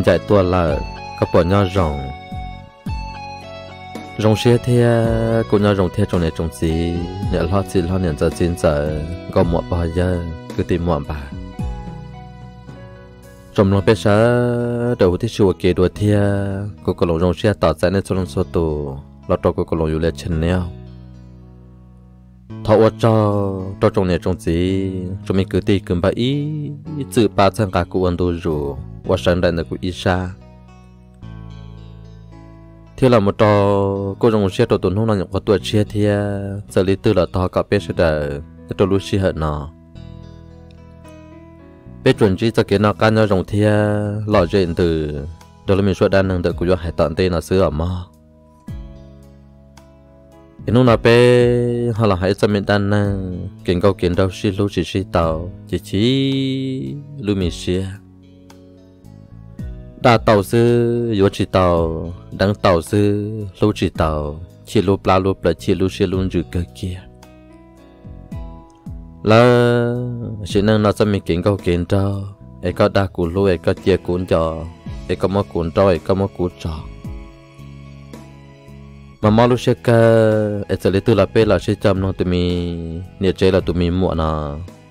นใจตัวละก็ปวดยอรองรองเชียเทียกูยอรองเทียจงในจงสีเนี่ยลอดสิลอดเนี่ยจะจินจก็หมดปอยเยอคือตีหมอนปะจมลงเปชะเดี๋ยวที่ชัวเกดัวเทียกูก็ลงรองเชียต่อใจในชลงโซตูเราตัวกูก็ลงอยู่เลยเช่นเนี้ย thọ ở cho cho trong này trong gì trong mình cứ đi cầm bà ý tự ba thân cả cụ ăn đồ rủ và sáng đại là cụ ít xa thế là một trò cô trong một xe đồ tuần hôm nay nhập qua tuổi chia thì xử lý tư là to cả bé sẽ đợi cho lúc xí hận nó bé chuẩn chỉ cho kiến nó can nhau rồng thì lọ chuyện từ đó là mình xuất đang năng đợi cụ cho hải tận tên là xứ ở mò cái nó bé họ là hãy cho mình nè à, kiến cầu kiến đâu xí lú chỉ xí tàu chỉ chỉ lú mình xí đa tàu sư yếu chỉ tàu đăng tàu sư lú chỉ tàu chỉ lú pla lú pla chỉ lú xí luôn chữ cơ kia là chỉ năng nó cho mình kiến cầu kiến đâu ai có đa củ lú ai có chia cuốn trò ai có mò cuốn trò ai có mò cuốn trò mà mà lúc sẽ cả ở chỗ lấy tôi là pe là sẽ chăm nó tụi mình nhiệt chế là tụi mình muộn à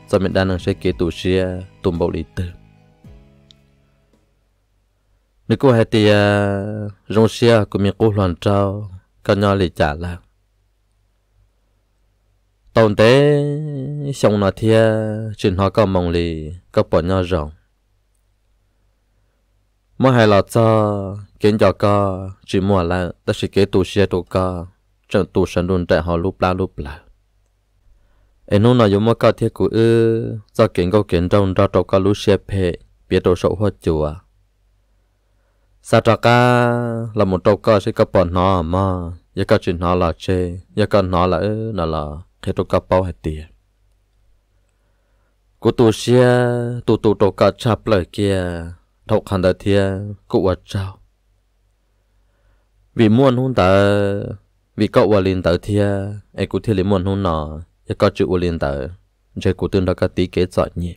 cho mình đang nó sẽ kế tụi sẽ tụm bầu lý tử nếu cô hay thì à, rong xe của mình cố hoàn trao cả nhau lấy trả là tổng thể xong là thì chuyện họ có mong lì có bỏ nhau rộng mà hay là cho kiến cho co chỉ mua là ta sẽ kế tu xe tu co chẳng tu sản đun đại họ lúc la lúc la em nó dùng mà cao thiết của ư do kiến câu kiến trong ra trong cao lúc xe phe biết đồ sổ hoa chùa sa trà ca là một trâu ca sẽ có bọn nó mà giờ có chuyện nó là chê giờ có nó là ư nó là khi trâu ca bao hết tiền của tu xe tu tu trâu ca chạp lời kia thọc hàng đầu thia cụ ở trao vì muốn hôn ta vì cậu ở liền tờ thia em cũng thia liền muốn hôn nọ và có chữ ở liền tờ chơi cụ tương đó có tí kế giỏi nhỉ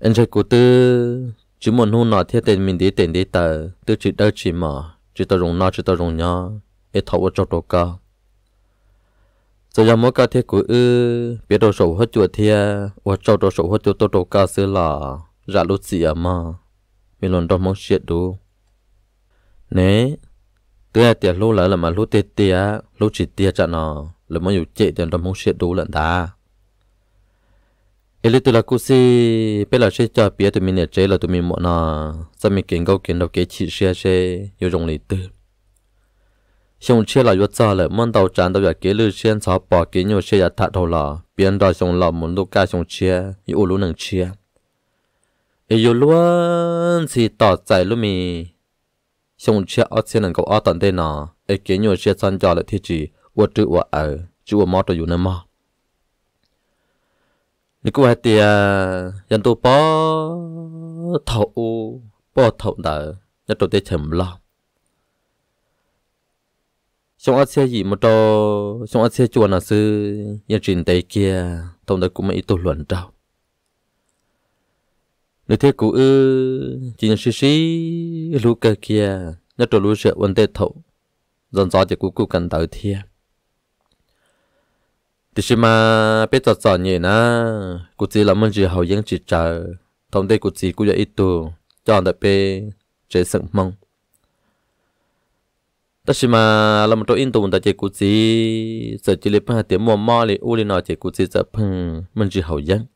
anh chơi cụ tư chứ muốn hôn nọ thia tên mình đi tên đi tờ tư chữ đỡ chỉ mà chữ tờ rồng nọ chữ tờ rồng nhỏ ai thọc ở trong đồ cao rồi giờ mỗi cái thiết của ư biết đồ sổ hết chuột thia và trâu đồ sổ hết chuột tô đồ ca xưa là ra dạ lô gì à mà mi lon đó mong chết đồ nè cái tiền lô lại là mà lô tê tê á lô chỉ tê chả nó là mà yêu chết tiền đó mong chết đồ lần ta Eli tụi là cú si, bây giờ sẽ cho biết tụi mình nè chơi là tụi mình muốn nó, sao mình kiến câu kiến đâu cái chỉ xe xe, yêu dùng lý tư. Xong xe là vừa cho là mong đầu trán đầu giờ kế lưu xe cho bỏ kế nhiều xe là thắt đầu là, biến đòi xong là muốn lúc cả xong xe, yêu lúc nâng xe yêu luôn thì tỏ chạy luôn mi, xong chia ở trên nền cầu ở tận đây nọ ấy kiến nhiều chia san cho lại thiết chỉ uất chữ uất ở chữ uất mót rồi อยู่นั่นมั้งนี่กูให้เตียยันตัวป้อเท่าอูป้อเท่าเดอยันตัวเตี้ยเฉมล้อ xong ăn xe gì mà to xong ăn xe chuồn là sư nhà trình tây kia thông đấy cũng mấy tổ luận đâu nếu thế cụ ư chỉ nhận xí xí lú cơ kia nhất trò lú sợ vấn đề thấu dần dò chỉ cụ cụ cần tới thiê thì xí mà biết chọn chọn nhỉ na cụ chỉ là mình chỉ hậu dân chỉ chờ thông tin cụ chỉ cụ giờ ít tu chọn được bê chế sừng mong ta xí mà là một chỗ in tu ta chỉ cụ chỉ sợ chỉ lấy phần tiền mua mỏ để u lên nói chỉ cụ chỉ sợ phần mình chỉ hậu dân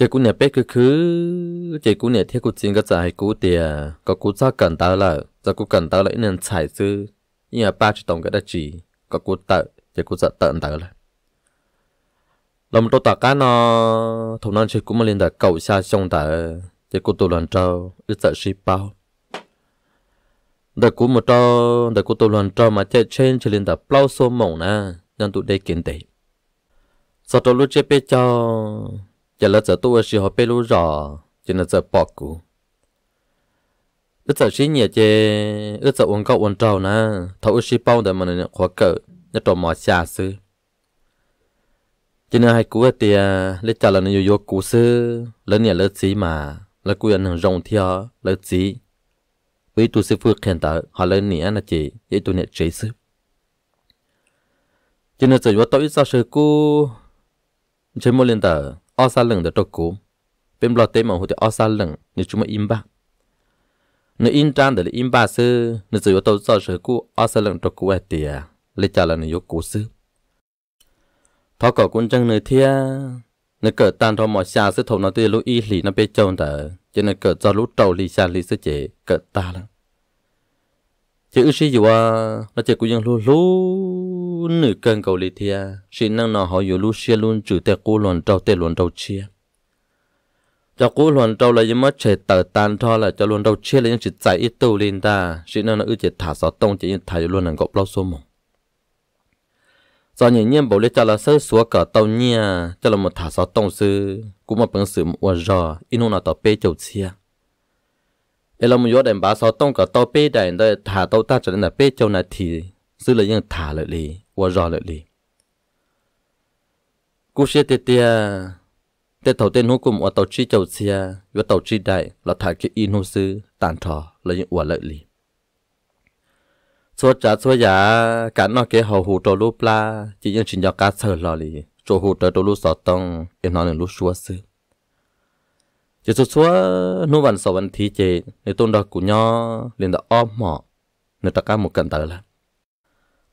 chị cũng nè bé cứ cứ chị cũng nè theo cô chính cái giải cú tiền có cú sao cần tao là cho cú cần tao lại nên xài sư nhà ba chỉ tổng cái đó chỉ có cú tợ chị cú giật tận tao là lòng tôi tạ cá nó thùng non chị cũng mà liên tục cầu xa xong tợ chị cú tụ lần trâu ít sợ ship bao đặt cú một trâu đặt cú tụ lần trâu mà chạy trên chị liên tục bao số mộng nè nhưng tụ đây kiến tệ sau đó lúc chị bé cho giờ là giờ tôi sẽ học bê lô rõ chỉ là giờ bỏ cũ ước giờ xí nhẹ chứ, ước giờ uống cao uống trâu nè thấu xí bao đời mà nó khó cỡ nó trò mò xa xứ chỉ là hai cú thì lấy trả là nó yêu yêu cú xứ lớn nhẹ lấy gì mà lấy cú anh hàng rồng theo lớn xí với tôi sẽ phước khen tớ họ lớn nhẹ là chị vậy tôi nhẹ chế xứ chỉ là giờ tôi sẽ sư cú chỉ muốn lên tờ o sa lưng được trọc bên bờ tây mà hồ thì o sa lưng như chúng mà im bạc nếu in trang để im bạc sư nếu chỉ có tàu giờ sửa cũ o sa lưng trọc e cũ ấy tiề lấy trả là nếu cũ sư thọ cổ quân chân nơi thia nếu cỡ tan thọ mỏ xa sư thầu nó tiề lũ y lì nó bê trâu đỡ cho nên cỡ do lũ trâu lì xa lì sư chế cỡ ta lắm chứ sĩ dù à nó chỉ cũng ยัง lú lú nữ cân cầu lì thia chỉ năng nọ họ yếu lu xia luôn chữ tê cú luận trâu tê luận trâu chia cho cú luận trâu là những mất chạy tờ tan thôi là cho luận trâu chia là những chỉ chạy ít tu lên ta chỉ năng nó ư chỉ thả gió tông chỉ những thả luôn là gộp lâu xô mông do những nhiên bổ lý cho là sơ xúa cỡ tàu nha cho là một thả gió tông sư cũng một bằng sự mua rò inu nọ tàu bê châu chia ê là một yếu đèn bá gió tông cỡ tàu bê đèn thả tàu ta trở nên là bê châu này thì sư là những thả lợi lý tê cùng tàu chi chầu 我绕了里。故事的的，在头天我 cùng 我到去走些，我到去带，我抬起一弄是蛋炒，来用我了里。số trả số giả cả nó cái hậu hụ trâu lúc la chỉ những chuyện nhỏ cá sờ lò lì trâu hụ trâu trâu lúc sọt tông em nói là lúc xua xứ chỉ số số nu vần sọ vần thí chế người tôn đó của nhau liền đã ôm mỏ người ta cá một cần tới là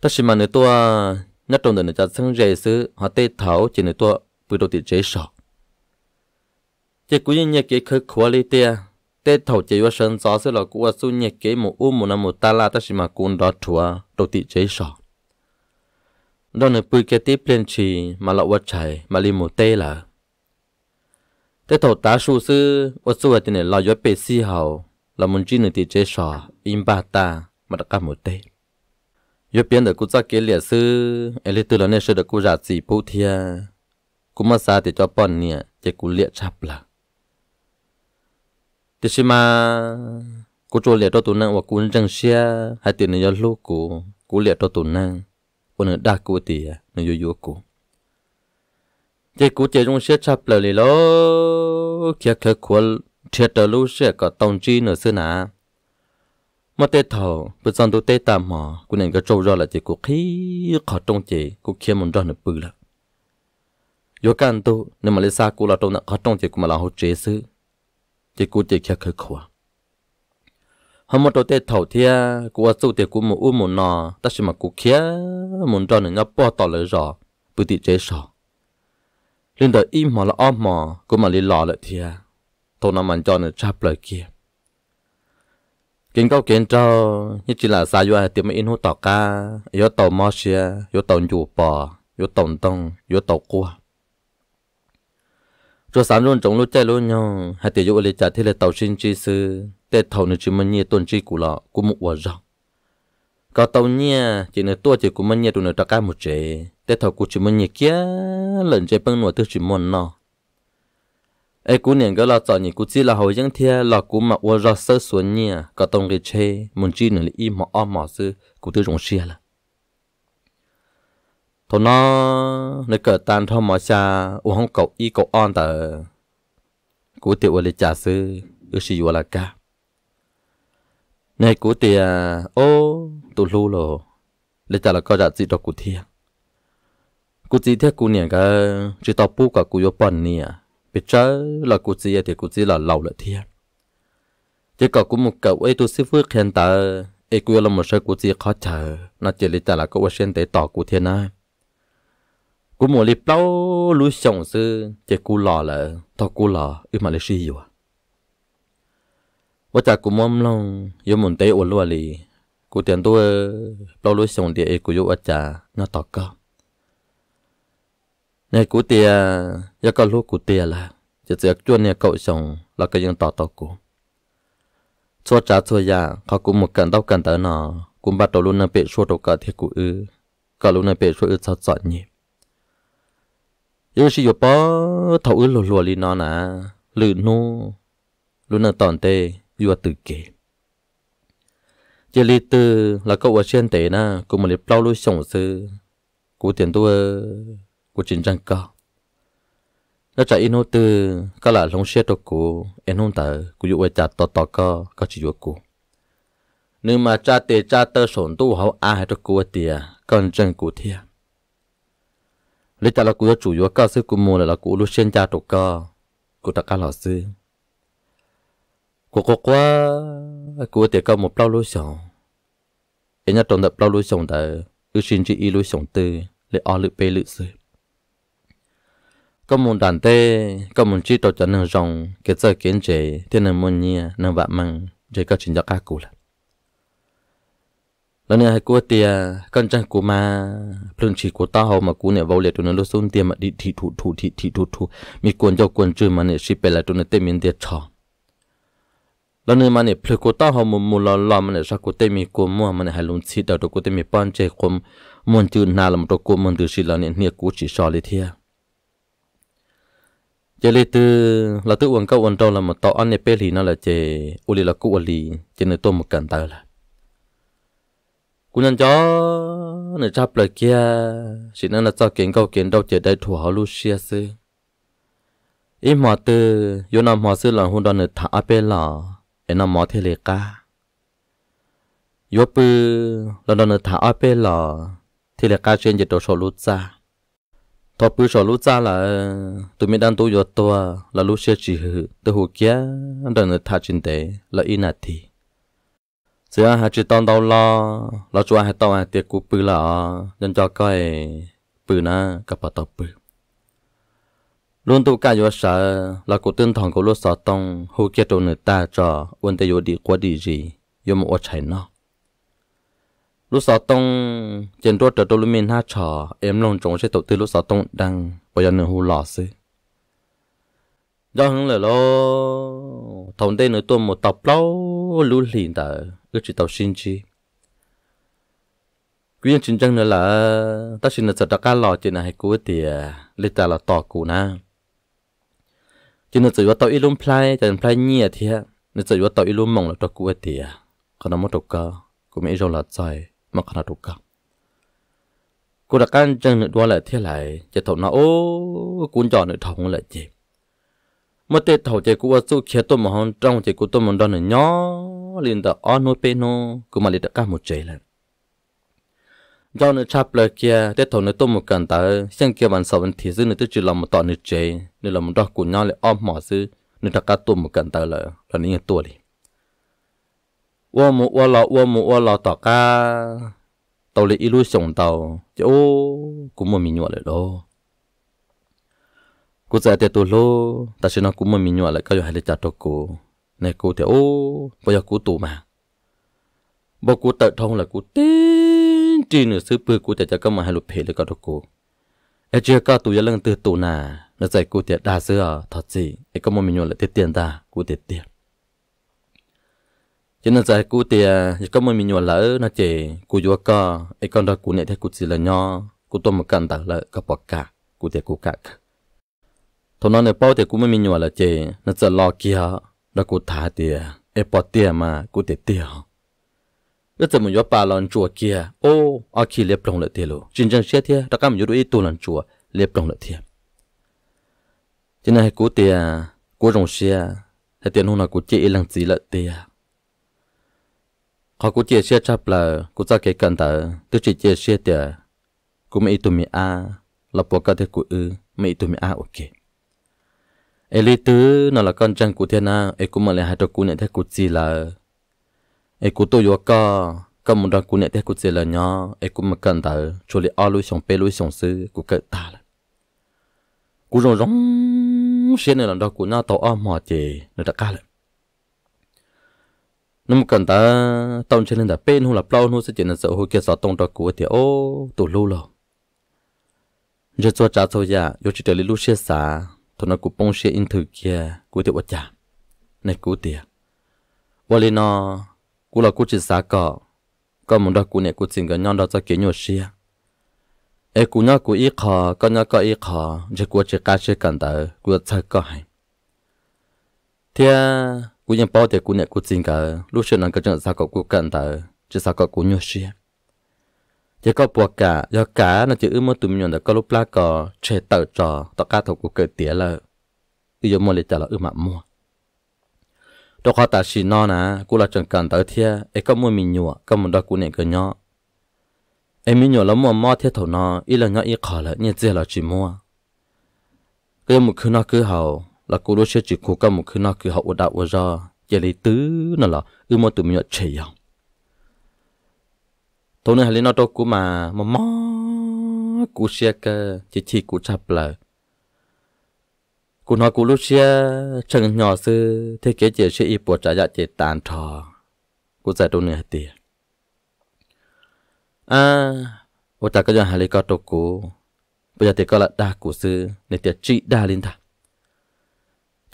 ta chỉ mà nửa tua nhất trong đời nửa cha sang rể xứ hoặc tê thảo chỉ nửa tua bự đầu tiền chế sọ chỉ cú nhiên nhẹ cái khơi khua li tia tê thảo chỉ vua sơn gió xứ là cú vua su nhẹ cái một u một năm một ta là ta chỉ mà cún đó thua đầu tiền chế sọ đó là bự cái tiếp lên chỉ mà lọ vua chạy mà li một tế là tê thảo ta su xứ vua su ở trên này lo vua bê si hậu là muốn chỉ nửa tiền chế sọ im ba ta mà đã cả một tế yo biến được cú ra kia liệt sư ấy lấy từ lần này sẽ được cú giả gì bố thia cú mà xa thì cho bọn nè chỉ cú liệt chập là thì xem mà cú cho liệt cho tụi năng và cú răng xia, hai tiền này do lúc cú cú liệt cho tụi năng cú nữa đa cú thì nó yếu yếu cú chỉ cú chỉ trong xia chập là lì lo kia kia cú thiệt là lúc xe có tông chi nữa xưa nào mà tê thầu bữa giờ tôi tê tạm mà cô nên cứ trâu ra là chỉ cô khí khó trông chị cô kia muốn ra nửa bự là yo can tu nên mà lấy xa cô là trâu nè khó trông chị cô mà là hỗ trợ sư chị cô chị kia khơi khua hôm mà tôi tê thầu thia à, cô ở chỗ tê cô muốn u muốn nọ ta xem mà cô kia muốn ra nửa nhóc bỏ tỏ lời rõ bự tị chế sọ lên đời im mà là âm mà cô mà lấy lò lại thia à, tôi nằm ăn cho nửa chắp lời kia kiến câu kiến cho như chỉ là sao vậy thì mà in hút tàu cá yếu tàu mò xia, yếu tàu dù bò yếu tàu tông yếu tàu cua rồi sáng luôn trống lúc chơi luôn nhau hai tiểu dụ lấy trả thì là tàu sinh chi sư tết thầu nữa chỉ mình nhẹ tuần chi của lọ của một quả rong có tàu nhẹ à, chỉ nữa tua chỉ của mình nhẹ tụi nữa trả cá một chế tê thầu của chỉ mình nhẹ kia lần chơi băng nổi thứ chỉ muốn no ai cú niệm cái là chọn những cú chỉ là hồi những thia là cú mà uo ra sơ xuống nhia có tông cái chê muốn chi nữa là im mà om mà sư cú tự dùng xe là thôi nó nó cỡ tan thôi mà cha, u không cầu y cầu on tờ cú tiểu uo lấy trả sư ước gì uo là cả này cú tia ô tụ lưu lô lấy trả là có trả gì đó cú thia cú chỉ thia cú niệm cái chỉ tao bu cả cú yo bận nia bị chớ là cụ gì thì cụ gì là lâu là thiên chỉ có cũng một cậu ấy tôi sẽ phước khen ta ấy cũng là một số cụ gì khó chờ nó chỉ là ta là cậu sinh để tỏ cụ thiên à cũng một liệp lâu lúa sòng sư chỉ cụ lò là tỏ cụ lò ư mà là tỏ vậy ว่าจากกูมอมลงยมุนเตอวนลัวลีกูเตียนตัวเราลุยส่งเดียกูยุอาจาน่าตอกก็เนี่ยกูเตียยังก็รู้กูเตียละจะเจอจวนเนี่ยเก่าชงแล้วก็ยังต่อต่อกูชัวจ้าชัวยาเขากูหมดกันเต้ากันแต่นอกูบัดตัวลุนนเปะชัวตัวกะเทกูอือก็ลุนนเปะชัวอือชัดจอดนี่ยังสิอยู่ป้อเท่าอือหลัวลีนอนะหรือนู่ลุนนตอนเตอยู่ตึกเกเจลีตือแล้วก็ว่าเชียนเตนะกูมันเลยเปล่าลุยส่งซื้อกูเตียนตัว của chính trang co nó chạy ino từ có là lông xe tộc của em hôn tờ của dụ quay chặt to to co có chỉ dụ của nếu mà cha tề cha tơ sổn tu hậu a hay tộc của tìa còn chân của thia lấy cha là của chủ yếu cao sư của mùa là là của lúc xuyên cha tộc co của tất cả lão sư của cô quá của tìa cao một bao lối sòng em nhớ tròn đập bao lối sòng tờ ưu sinh chỉ y lối sòng tư lấy o lự bê lự sư có một đàn tê có một chiếc tàu chân rồng cái giờ kiến chế thiên nên muốn nhia nên vạn mang, chỉ có chuyện cho các cụ là lần này của tia con trai của ma plung chỉ của ta họ mà cú này vào liệt tụi nó lúc xuống tia mà đi thị thủ thủ thị thị thủ thủ mi cuốn cho cuốn chữ mà này ship lại tụi nó tên miền tia trò lần này mà này plung của ta họ mà mua lò lò mà này sao của tên mi của mua mà này hai lùng chi đầu tụi của tên mi ban chế của muốn chơi nào làm tụi của muốn từ xin lần này nia cú chỉ sò lên thiệt chế lê tư là tư uẩn câu uẩn trâu là một tàu ăn nè bê lì nó là chế u lì là cụ u lì chế nè tôm một cản tờ là cú nhân chó nè chắp lời kia chỉ nên là cho kiến câu kiến đâu chế đây thủ hào lu xia sư im mò tư yo nam mò sư là hôn đoàn nè thả bê là em nam mò thế lê ca yo pư là đoàn nè thả bê là thế lê ca chuyên chế đồ số lu xa thọ bự sổ lũ cha là tụi mình đang tu yo to là lũ xe chỉ hư từ hồ kia đang được thà chân tế là in à thì giờ anh hai chỉ tông đâu lo lo cho anh hai anh tiếc cụ bự là nhân cho cái bự na cặp bà tàu bự luôn tụ cả yo sợ là cố tương thằng của lũ sợ tông hồ kia trâu người ta cho quân tây yo đi qua đi gì yếm một chạy nó lúc sáu tông trên đua trở đôi mình ha trò em lòng trống sẽ tổ tư lúc sáu tông đang bây giờ nửa hù lọ xí do hứng lời lo thằng đây nửa tuần một tập lâu lũ liền đã cứ chỉ tập xin chi quý nhân chính chân nữa là ta xin được đặt cá lò trên này của thì lấy ta là tỏ cụ na trên nữa chỉ có tàu ilum play trên play nhẹ thì nữa chỉ có tàu ilum mỏng là tàu cụ thì còn nó một đầu cơ cũng mấy rồi là trời mà còn là đủ cả cô đã căn chân nữa đua lại thế lại chỉ thầu nó ô cuốn tròn nữa thầu lại chị mà Tết thầu chị cô su kia tôi mà hông trong chị cô tôi mà đòn nữa nhỏ liền tờ on nô pê nô cô mà liền tờ cả một chị lại do nữa chắp lại kia tê thầu nữa tôi một cần tờ xem kia bàn sau bàn thì dư nữa tôi chỉ làm một tọt nữa chị nữa làm một đo cuốn nhau lại ôm mỏ dư nữa tờ cả tôi một cần tờ là là những tôi đi 我冇我老我冇我老大家，到了一路上到就 cũng một mình nhỏ lại đó. Cô giải tiệt tôi lô, ta sẽ nói cũng mình nhỏ lại cái gì hay là chặt cô, này cô thì ô, bây giờ cô tù mà, bây cô tự thông là cô tin chỉ nửa sư bự cô thì chắc cái mà hay lụp phê là cái cô. Ở chưa có tù giờ lần từ tù nà, nó cô thì đa sữa thật gì, cái một mình nhỏ lại tiết tiền ta, cô tiết tiền cho nên giờ cú thì có một mình nhỏ lỡ nó chỉ cú vừa co ấy con đó cú này thấy cú chỉ là nho cú tôi một cần tờ lỡ có bọc cả cú thì cú cả thôi nó này bao thì cú mới mình nhỏ là chỉ nó giờ lo kia nó cú thả thì ấy bỏ tiền mà cú thì tiêu cái giờ mình vừa bà lần chùa kia ô ở khi lép đồng lại tiền luôn chính chân xe thiệt đó các mình vừa đuổi tu lần chùa lép đồng lại thiệt cho nên cú thì cú rồng xe thì tiền hôm nào cú chỉ lần gì lại tiền เขากูเจียเชียชับเลยกูจะเกิดกันแต่ตัวจีเจียเชียเดียกูไม่ตุมีอาลับปวก็เทกูอือไม่ตุมีอาโอเคเอลิตือนอละกันจังกูเทนะเอกูมาเลยหาตัวกูเนี่ยเทกูจีเลยเอกูตัวยัวก็ก็มึงรักกูเนี่ยเทกูจีเลยเนาะเอกูมากันแต่ช่วยอ้อลุยส่งเปลุยส่งซื้อกูเกิดตาละกูร้องร้องเสียเนี่ยหลังดอกกูหน้าโตอ้อมหมอเจเนี่ยตะก้าเลย nó cần ta tông trên lên đã bên hôn là plau hôn sẽ chỉ là sợ hồi kia sợ tông đó của thì ô tủ lưu lo giờ cho trả thôi ya yo chỉ để lưu lúc xe xả thôi nó cũng bông xe in thử kia của thì ốt chả này của thì và lên nó cũng là của chỉ xả cọ có một đó của này của xin cái nhau đó cho kia nhiều xe ai của nhau của ít khó có nhau có ít khó giờ của chỉ cá chơi cần tới của chơi cọ hay thì cú nhận bao thì cú nhận cú tin cả lúc xưa nó có chuyện sao có cú cần tờ chứ sao có cú nhớ xia chỉ có bỏ cả do cả nó chỉ ước mơ tụi mình là có lúc lá cò chơi tờ trò tao cá thầu cú cởi tiếc là ước mơ lịch trả là ước mà mua đó khó ta xì nó nè cú là chuyện cần tới thia ấy có mua mình nhua có muốn đó cú nhận cái nhỏ em mình nhua lắm mua mò thia thầu nó ít là nhỏ ít khó là nhẹ dễ là chỉ mua cái một khi nó cứ hầu là cô đó sẽ chỉ cố gắng một khi nào cứ học ở đạo ở ra giờ lấy tứ nó là ư mà tụi mình chạy nhau à. tối nay lấy nó đâu của mà mà mà cô xe cơ chỉ chỉ cô chập lại cô nói cô lúc xưa chẳng nhỏ sư thế kế chỉ sẽ ít bộ trả giá chỉ tàn trò cô giải đâu nữa tiền à ô ta giờ hai lấy có đâu bây giờ thì có là đa của nên tiệt trị đa lên thằng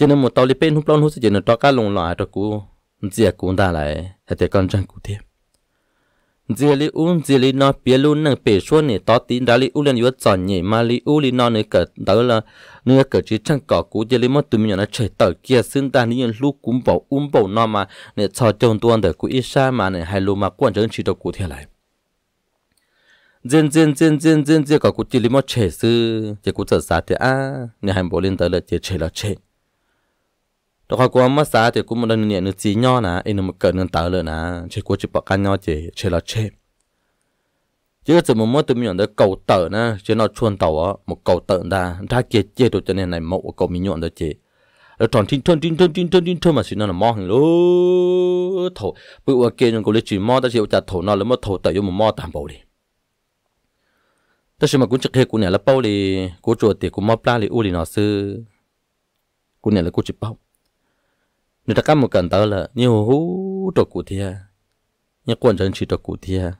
cho nên một tàu đi bên hút lon hút sẽ nên tàu cá lồng lại cho cô, dìa cô đã lại hết để con trang cú tiếp dìa li uốn dìa li nó bia luôn nâng bể xuân này tàu tí đã li uốn lên yuột chọn nhỉ mà li uốn li nó nữa cả đó là nữa cả chỉ trang cỏ cú dìa li mất tụi mình nó chạy tàu kia xưng ta những lúc cũng bảo uốn bảo nó mà này cho trông tuôn để cú ít xa mà này hai lô mà quan trọng chỉ cho cú theo lại dân dân dân dân dân dân cả cụ chỉ lấy mất chạy sư chỉ cụ sợ sát thì à nhà hai bố lên tới là chỉ chạy là chạy tôi khoa của mất xa thì cũng một lần nữa được gì nho nà, em nó một cỡ nên tạo lên nà, chỉ của chỉ bỏ căn nho chỉ chỉ là chép chứ chỉ một mất từ miệng đó cầu tờ nà, chỉ nó chuồn tàu á một cầu tờ ra ra kia chơi đồ cho nên này mẫu cầu mình nhọn đó chỉ rồi tròn tin thân tin thân tin thân tin thân mà xin nó là mò hình lố thổ bự qua kia nhưng cô lấy chỉ mò ta chịu trả thổ nó lấy mò thổ tờ vô một mò tạm bộ đi ta xem mà cũng chắc hết cũng này là bao đi của chuột thì cũng mò pla đi u đi nó sư cũng này là của chỉ bao nếu ta cắt một cần tớ là nhiều hú trộn cụ thia nhiều quân dân chỉ trộn cụ thia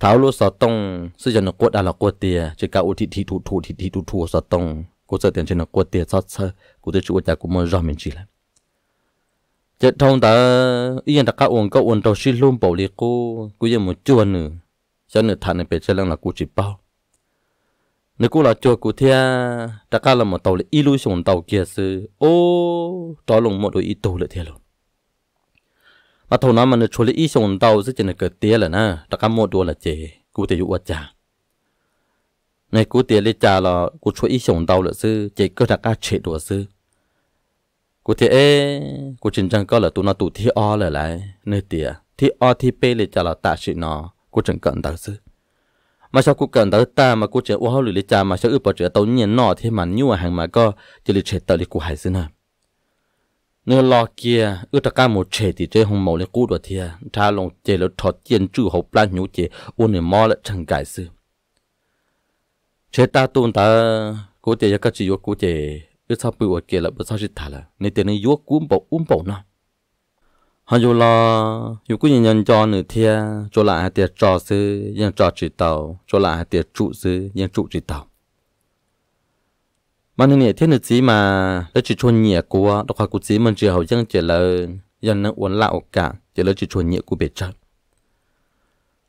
tháo lúa sọ tông sư dân nó quất à là quất tia chỉ cả u thị thị thủ thủ thị thị thủ thủ sọ tông cô sợ tiền trên nó quất tia sót sơ cô tới chủ cha cũng mơ rõ mình chỉ là chỉ thông ta yên ta cả uống có uống trâu xin luôn bảo lý cô cô yên một chuồn nữa cho nữa thằng này bị chơi lăng là cô chỉ bao nếu cô là cho cô thia ta cả là một tàu là illusion tàu kia sư ô đó lùng một đôi ít tàu là thiệt luôn mà thầu nó mà nó cho là illusion tàu sẽ chỉ là cái tiếc là na ta cả một đôi là chế cô thì dụ cha này cô tiếc lấy cha là cô cho illusion tàu là sư chế cơ ta cả chế đồ sư cô thì ê cô chính chẳng có là tụi nó tụi thi o là lại nơi tiếc thi o thi p lấy cha là tạ sự nó cô chẳng cần tàu sư mà sao cô cần tới ta mà cô chơi ô hao lì lì cha mà sao ư bỏ chơi tàu nhiên nọ thì mà nhu à hàng mà có chơi lì chế tàu lì của hải xin à nếu lo kia ư ta cả một chế thì chơi hồng màu lì cú đồ thì cha lòng chơi lỡ thọ tiền chữ hậu plan nhũ chơi ô nửa mò lỡ chẳng cải sư chế ta tuôn ta cô chơi các chị yêu cô chế ư sao bây giờ kia là bữa sau sẽ thả là nên tiền này yêu cú bỏ uống bỏ nào họ dù lo dù cứ nhận cho nửa thia cho lại tiệt trò sư nhân trò chỉ tàu cho lại tiệt trụ sư nhân trụ chỉ tàu mà nên nè thế nữa gì mà nó chỉ chôn nhẹ của đọc học của gì mình chỉ hầu dân chỉ là dân nó uốn lão cả chỉ là chỉ chôn nhẹ của biệt chất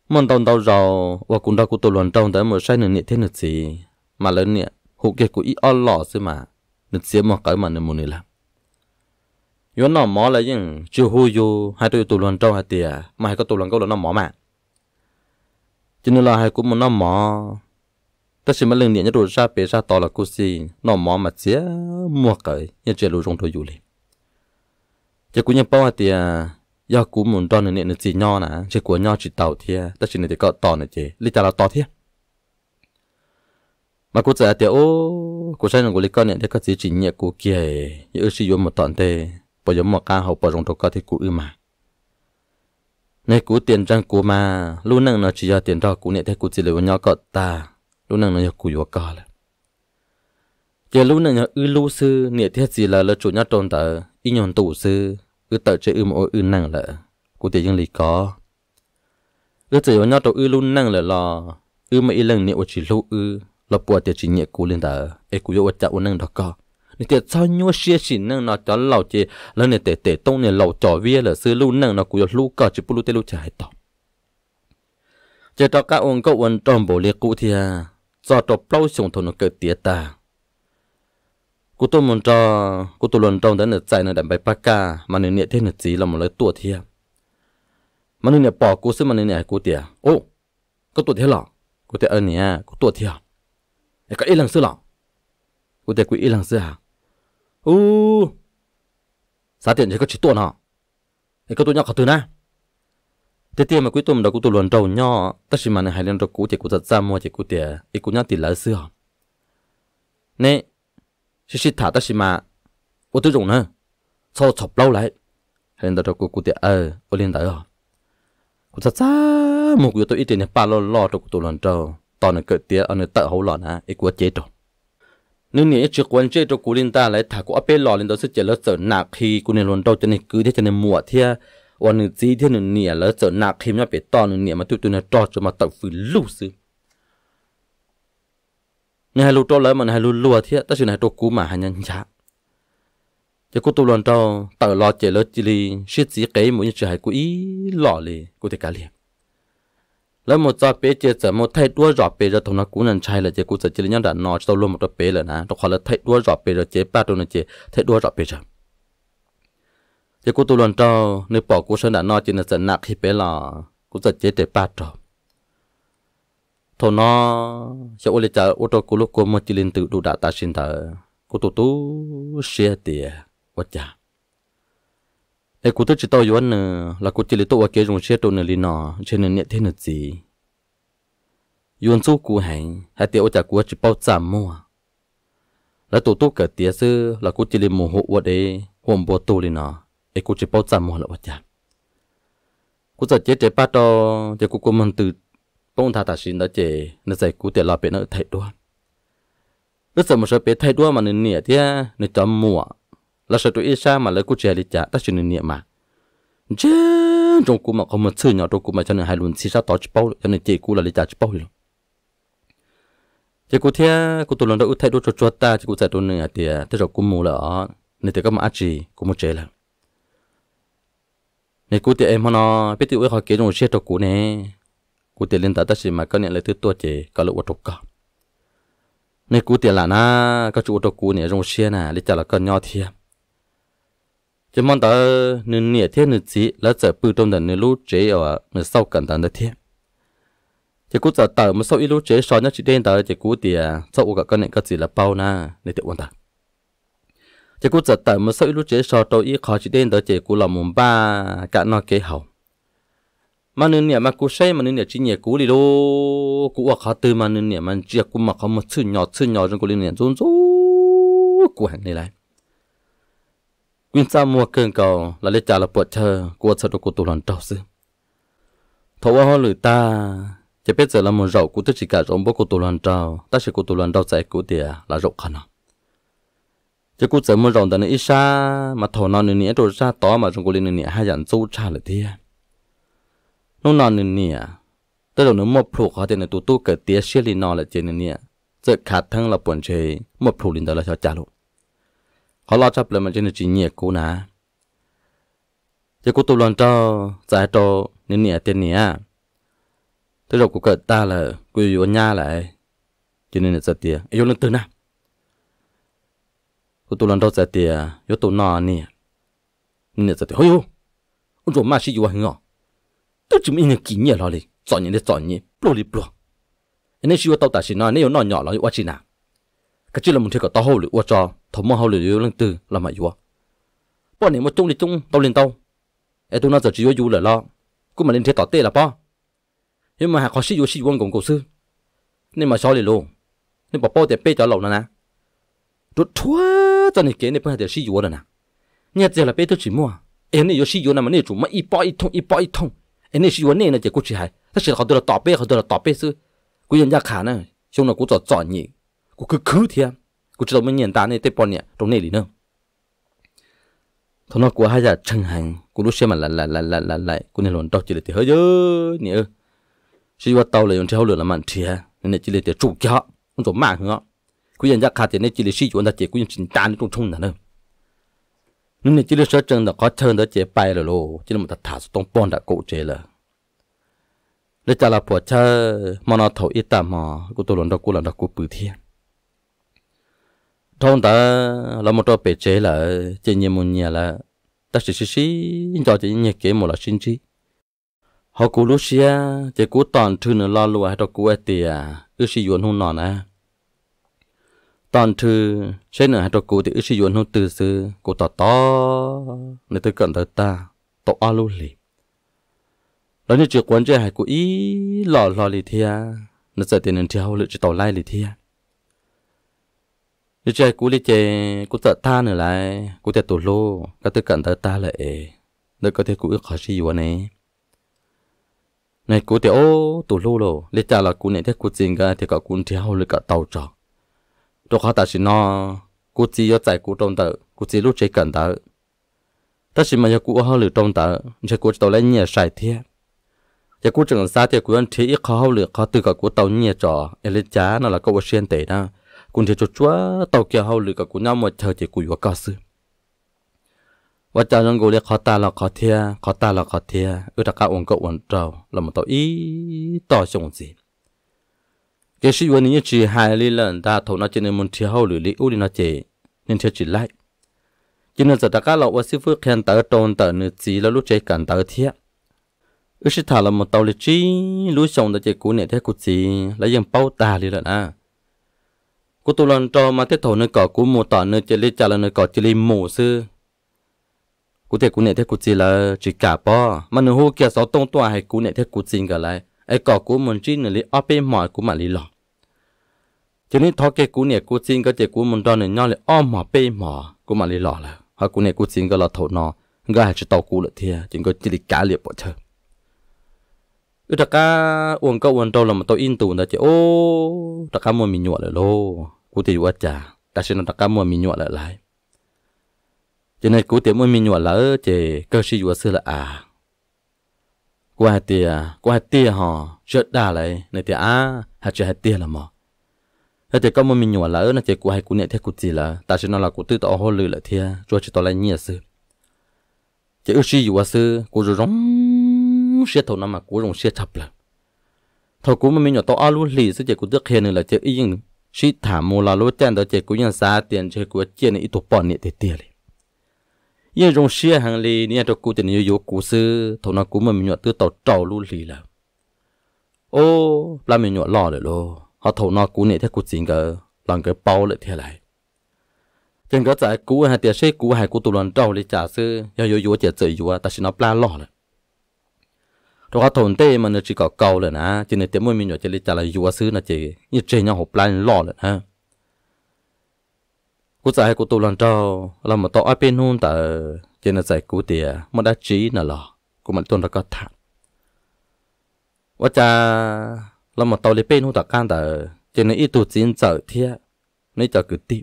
mình tàu tàu rồi và cũng đâu của tôi luận trong tới một sai nửa nè thế nữa gì mà lớn nè hụt kia của ít on lọ sư mà nửa gì mà cái mà nửa muốn làm yến nó mỏ là những chú hu du hai tụi tụi luận trâu hai tiề mà hai có tụi luận câu là nó mỏ mà cho nên là hai cũng muốn nó mỏ ta chỉ mới lên điện cho đồ ra bể ra to là cô gì nó mỏ mà chế mua cái như chuyện lũ trong thôi du liền chỉ cũng như bao hai tiề do cũng muốn to nên nó chỉ nho nè chỉ của nho chỉ tàu thiê ta chỉ nên để có to nữa chứ lý là to thiê mà cô trẻ tiề ô cô sai nó cô lý con này để có gì chỉ nhẹ cô kia như sử dụng một tọn tê bỏ giống mà ca hậu bỏ rồng trâu ca thì cú ư mà này cú tiền trang cú mà lúc nâng nó chỉ cho tiền đó cú nè thấy cú chỉ lấy nhau cọ ta lúc nâng nó giờ cú vừa cọ là giờ lúc nâng nó ư lúc sư nè thấy gì là lỡ chủ nhau tròn ta y nhọn tủ sư ư tờ chơi ư mỗi ư nặng là cú tiền dương lý có ư chỉ vào nhau trâu ư lúc nặng lỡ lò ư mấy lần nè chỉ lúc ư lọ bùa tiền chỉ nhẹ cú lên ta, ê cú vô chặt nâng đó cọ 你给操牛些些能那叫老姐，人家得得懂你老早 vie 了，是路能那古要路高，只不路得路才还到。这到家翁个翁装不列古天，早到包熊头那个跌打。กูตัวมันจอกูตัวหลอนจองแต่เนื้อใจเนื้อดันไปปากกามันเนื้อเนี่ยเท่เนื้อจีเราหมดเลยตัวเทียมันเนื้อปอกกูซึ่งมันเนื้อเนี่ยกูเตียโอ้ก็ตัวเทียหรอกูเตียเออเนี่ยกูตัวเทียไอ้ก็อีหลังซื้อหรอกูเตียกูอีหลังซื้อฮะ u giá tiền chỉ có chỉ tuần hả thì tôi nhỏ có từ na thế tiền mà cuối tuần đó cũng tôi luồn đầu nhỏ tất nhiên mà này hai lần rồi cũ thì cũng giật ra mua thì cũng tiền thì cũng nhắc tiền lỡ xưa nè chỉ chỉ thả tất nhiên mà ô tôi dùng sau chọc lâu lại hai lần rồi cũ cũng tiền ờ ô liên tới hả cũng giật ra một cái tôi ít tiền này ba lô lò rồi cũng tôi đầu tao này cởi tiền ở nơi tợ hậu nè ít quá chế rồi nên nhớ chỉ quan chơi cho cú linh ta lại thả cú áp lò lên đó sẽ chơi lỡ sợ nạc khi cú nên luôn đâu cho nên cứ thế cho nên mùa thia วันนึงจีเท่านึงเนี่ยแล้วจะนักเข้มยาเป็ดตอนนึงเนี่ยมาตุ้ตัวนั้นจอจะมาตัดฝืนลู่ซึเนี่ยลูกโตแล้วมันให้ลูกลัวเทียแต่ฉันให้ตัวกูมาหันยันชะจะกูตัวหลอนโตต่อรอเจริญจิลีชิดสีเก๋หมูยังจะให้กูอีหล่อเลยกูติดการเลี้ยงแล้วหมดจอเป๊ะเจจะหมดไทยด้วยจอเป๊ะจะทงนักกูนั่นใช่เลยเจกูจะเจริญดันนอจะรวมหมดเป๊ะเลยนะตัวขอละไทยด้วยจอเป๊ะเจป้าตัวนั้นเจไทยด้วยจอเป๊ะจ้ะเจกูตัวหลอนจอในปอกกูชนะนอจินจะหนักที่เป๊ะล่ะกูจะเจเตป้าจอทนอจะอุลิจาอุตกูลูกกูมจิลินตุดูดาตาชินเถอกูตุตุเสียเตียวัจจา ai cú tôi chỉ tao yếu nè là cú chỉ lấy tôi cái dùng xe tôi nữa liền nọ trên nền nhẹ thế nữa gì yếu số cú hành hai tiêu chả cú chỉ bao giảm mua là tổ tôi cả tiếc sư là cú chỉ lấy mồ hôi vật đấy hôm bữa tôi liền nọ ai cú chỉ bao giảm mua là vậy chả cú giờ chết chế ba to chế cú cú mình từ bông thà thà xin đó chế nó dạy cú tiền lo bé nó thấy đuôi nó sợ một số bé thấy đuôi mà nên nhẹ thế nên chấm mua là sợ tụi xa mà lấy cô trẻ đi trả ta chỉ nên niệm mà chứ trong cô mà không mà chơi nhỏ trong cô mà cho nên hai luôn xí sao tỏ chỉ bao cho nên chị cô là đi trả chỉ bao luôn chị cô thea cô tụi lần đầu thấy đổi cho cho ta chị cô sẽ tụi này thì à, thế rồi cô mù là nên thì các mà chị cô mua trẻ là nên cô thì em nó biết tự ấy họ kể trong xe cho cô này cô thì lên ta ta chỉ mà có nhận lấy thứ tôi chị có lỗi trong cả nên cô thì là na các chú tôi cô này trong xe này lấy trả là cần nhau thiệt chỉ mong ta nửa nhẹ thiên nửa chỉ là giờ bự trong đàn nửa lú chế ở nửa sau cẩn thận thiên chỉ cú giờ tờ mà sau ít lú chế so nhất chỉ đen tờ chỉ cú thì sau cả con này có gì là bao na để tự quan ta chỉ cú giờ tờ mà sau ít lú chế so tôi ít khó chỉ đen tờ chỉ cú là mồm ba cả nó kế hậu mà nửa nhẹ mà cú say mà nửa nhẹ chỉ nhẹ cú đi đâu? cú ở khó từ mà nửa nhẹ mà chỉ cú mà khó một chữ nhỏ chữ nhỏ trong cú liên nửa run run cú hẳn này lại quyên sa mua cơn cầu là lê trả là bộ chờ của sợ đồ của tù lần trâu sư thấu hoa lửa ta chỉ biết giờ là một rậu của tức chỉ cả rộng bố của tù lần trâu ta sẽ của tù lần trâu sẽ của tìa là rộng khả năng chỉ của giờ một rộng tận ít xa mà thầu nó nửa nĩa rồi ra to mà trong của lên nửa nĩa hai dặn sâu xa là thế nó nó nửa nĩa tới đầu nó một phục họ thì là tụ tụ cởi tía xia lì nó là trên nửa nĩa giờ khát thăng là buồn chơi một phục linh đó là cho trả lộ họ lo chấp lên mà trên chỉ nhẹ cô nà chỉ cô tu lần cho giải cho nên nhẹ tiền nhẹ tôi đọc cố cỡ ta là cố yếu nha lại cho nên là giật tiền yếu lên từ nà cô tu lần cho giật tiền yếu tụ nọ nè nên là giật tiền hôi ông chủ mà chỉ yếu hơn à tôi chỉ mình kỷ niệm lo đi chọn nhẹ để chọn nhẹ bỏ đi blo nên chỉ yếu tao ta chỉ nói nếu nọ nhỏ lo yếu quá chỉ nào cái chuyện là mình thấy có tao hổ lửa cho thầm mong hậu liều yêu lăng từ làm mà yêu bọn này một chung thì chung tao liền tao em tôi nói giờ chỉ yêu yêu là lo cứ mà lên thế tỏ tê là bao nhưng mà khó sĩ yêu sĩ quân cũng cổ sư nên mà sao liền luôn nên bảo bao tiền bê cho lẩu nữa nè rút thua cho nên kế này phải để sĩ yêu rồi nè nhà giờ là bê tôi chỉ mua em này yêu sĩ yêu mà này chủ mà ít bao ít thùng, ít bao ít thùng, em này sĩ yêu này là chỉ có chỉ hay tất nhiên họ tôi là tỏ bê họ tôi là tỏ bê sư cứ nhận ra khả nè, chúng nó cũng chọn chọn nhỉ cũng cứ cứ thiệt à. กูจะต้องไม่เงียนตาในเตปอนเนี่ยตรงนี้หรือเนาะทนกูให้จะชังหังกูรู้เชื่อมันละละละละละละกูในหลอนตอกจิเลติเฮ้ยเนี่ยชีวิตเตาเลยยนเท่าเหลือละมันเทียในจิเลติจุกยะมันจบมากเหรอกูยังจะขาดแต่ในจิเลชีจวนตาเจกูยังจินตานตรงทุ่งนั่นเนอะนั่นในจิเลเสจังแต่ขอเชิญตาเจไปเลยโลจิเลมันถัดถาสตรงป้อนตะโกเจเลยแล้วจะลาปวดเชอมอนอเถาอิตามอกูตัวหลอนตอกกูหลอนตอกกูปือเทีย trong ta là một trò bể chế là chỉ nhiều một nhà là ta chỉ xí cho chỉ nhiều kế một là xin chi họ cú lúc xia chỉ cú toàn thư nữa lo luôn hay đó cú ấy tiề ước sĩ yuan hôn nọ nè toàn thư xế nữa hay đó cú thì ước sĩ yuan hôn từ xưa cú tỏ to nơi tôi cận tới ta tổ a lô lì đó như chuyện quan chơi hay cú ý lò lò lì thia nó sẽ tiền nên theo lựa chỉ tỏ lai lì thia như chơi cú đi chơi cú tợ ta nữa lại cú tệ tổ lô các tư cận tới ta lại nơi có thể cú ước khó chịu vậy này này cú tệ ô tổ lô lô lê cha là cú này thế cú chính cái thì cả cú theo lực cả tàu cho đồ khó ta chỉ nó cú chỉ cho chạy cú trong tờ cú chỉ lúc chơi cận tờ ta chỉ mà giờ cú hơi lực trong tờ chơi cú tàu lên nhẹ sai thiệt giờ cú chẳng sao thì cú ăn thế ít khó hơi lực khó từ cả cú tàu nhẹ trò lê cha nó là cậu xuyên tệ đó cũng thể cho chúa tàu kia hậu lửa cả của nhau mà chờ chỉ của có sư và chờ rằng gọi khó ta là khó thia khó ta là khó thia ở đặc cao uống cậu uống trầu là một tàu ý to chồng gì cái sự vấn như chỉ hai lý lần ta thấu nó trên một thia hậu lửa lý u đi nó chỉ nên thia chỉ lại cho nên giờ đặc cả là uống sư phước khen tờ tròn tờ nữ chỉ là lúc chơi cảnh tờ thia ước sự thả là một tàu lịch chi lúc chồng đã chơi cú này thế cú gì lấy dòng bao ta lý lần à cô tu lần cho mà thế thổ nơi cỏ cú mùa tỏ nơi chơi lê chả là nơi cỏ chơi lê mù sư cú thế cú nè thế cú chỉ là chỉ cả po mà nơi hô kia sáu tông tòa hay cú nè thế cú xin cả lại ai cỏ cú muốn chi nơi lê áp bên cú mà lì lọ cho nên thọ cú nè cú xin cái chế cú muốn cho nơi nhau lê ôm mỏ bên mỏ cú mà lì lọ là họ cú nè cú xin cái là thổ nó người hay chỉ tàu cú là thiệt chỉ có chỉ cả liệp bỏ chơi ừ đặc ca uống cậu uống đâu là mà tôi in tù đã chứ ô đặc cả mua mình nhụa lại lô cú thì quá chả ta sẽ nói đặc cả mua mình nhụa lại lại cho nên cú tiệm mua mình nhụa lỡ chè cơ sĩ vừa xưa là à qua tia qua tia họ rất đa lại này tia à hạt chơi hạt tia là mò thế thì có một mình nhỏ lỡ nó chỉ của hai cú nhẹ thế cú gì là ta sẽ nói là cú tư tỏ hồ lử là thế rồi chỉ tao lại nhẹ sư chỉ ước gì dù sư cú rồi cũng sẽ thầu nằm mà cú rồng sẽ chập là thầu cú mà mình nhỏ to alu lì sẽ chỉ cú được hiện là chỉ ý nhưng chỉ thả mồ là lối tiền đó chỉ cú nhận giá tiền chỉ cú tiền này ít tổ bọn này để tiền này yên rồng sẽ hàng lì nè cho cú tiền nhiều nhiều cú sư thầu nó cú mà mình nhỏ tự tàu trầu lu lì là ô là mình nhỏ lo rồi lo họ thầu nó cú này thế cú chính cái làm cái bao lại thế này chân cái tại cú hay tiền sẽ cú hay cú tụ lần trâu lì trả sư yếu yếu yếu chỉ chỉ yếu ta chỉ nó plan lo rồi ตัวเขาถนเต้มันจะก็เก่าเลยนะจีนเต็มม่มีหน่วยจะเลยจะเลยอยู่ซื้อนะเจยี่เจยังหอบปลายล่อเลยนะกูใส่กูตัวลันเจ้าเรามาต่อไอเป็นนู่นแต่เจนใส่กูเตียมันได้จีน่ะหรอกูมันต้นแล้วก็ถามว่าจะเรามาต่อเลยเป็นนู่นแต่กันแต่จนอีตัวจีนเจอเทียนี่จะกูติ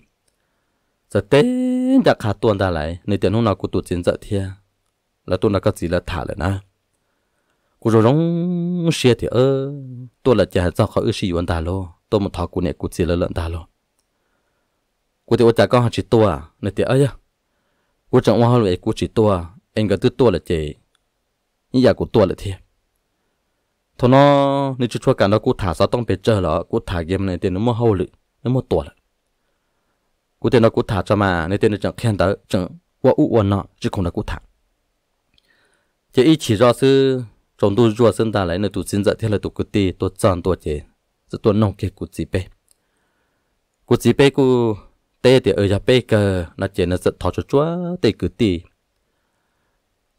จะเต้นจะขาดตัวได้ไหนในเตียนหุ่นเรากูตัวจีนเจอเทียแล้วตัวนั้นก็จีละถ่าเลยนะกูรู้ร้องเสียที่เออตัวละจะหาเจ้าเขาอือชีวันตาโลตัวมันทอกูเนี่ยกูเสียเลื่อนตาโลกูที่ว่าจะก็หันชิตัวในที่เอ้ยกูจังว่าเขาเลยกูชิตัวเองก็ตื้อตัวละเจนี่อยากกูตัวละทีทนอในชุดช่วยกันแล้วกูถ่าซะต้องไปเจอเหรอกูถ่าเกมในเต็นท์มั่วเขาหรือมั่วตัวละกูเต็นท์กูถ่าจะมาในเต็นท์จังแค่นแต่จังว่าอ้วนเนาะจะคงนะกูถ่าจะอีฉีรอซื้อ trong tu rùa sân ta lại nơi tu xin dạy theo là tu cứ ti, tu chọn tu chế sự tu nông kia cụ chỉ bê cụ chỉ bê cụ tê thì ở nhà bê cơ nó chế nó giật thọ cho chúa tê cứ ti,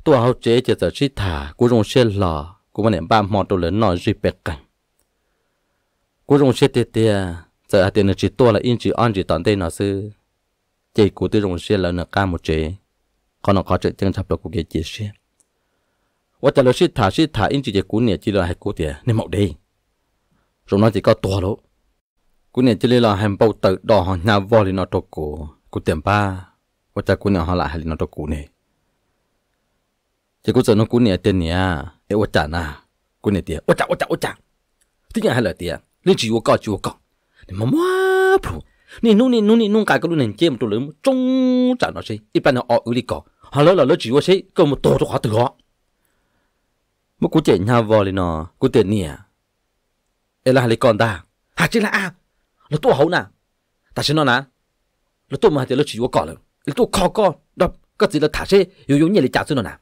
tôi hậu chế chế giờ chỉ thả cụ dùng xe lò cụ mà niệm ba mò tu lớn nói gì bê cả cụ dùng xe tê tê giờ à, tiền nó chỉ tu là in chỉ an chỉ toàn tê nó sư chế cụ tu dùng xe là nó ca một chế còn nó có chuyện chân chập là cụ kia chế xe ว่าจะเราชิดถ่าชิดถ่าอินจีเจกูเนี่ยจีเราให้กูเดียในหมอกดีตรงนั้นจีก็ตัวแล้วกูเนี่ยจีเราให้เบาเติร์ดดอกหน้าวอลินอตโกกูเต็มป้าว่าจะกูเนี่ยหอละให้ลินอตโกเนี่ยจีกูจะน้องกูเนี่ยเต็มเนี่ยเอวจานะกูเนี่ยเดียว่าจะว่าจะว่าจะที่ยังให้เลยเดียนี่จีวก็จีวก็เนี่ยมันว้าผู้นี่นู่นนี่นู่นนี่นู่นกายก็รู้เนี่ยเจมตัวเลยจงจานเอาใช่อีปันเอาอือลิกอฮัลโหลเราจีวใช่ก็มันโตตัวขวาตัว mà cú chạy nhau vò lên nó cú tiền nè ê là lấy con ta hả chứ là à nó tụ hậu nè ta xin nó nè nó tụ mà thì nó chỉ có cỏ rồi nó tụ khó con đập có gì là thả xe yếu yếu nhẹ lấy trả cho nó nè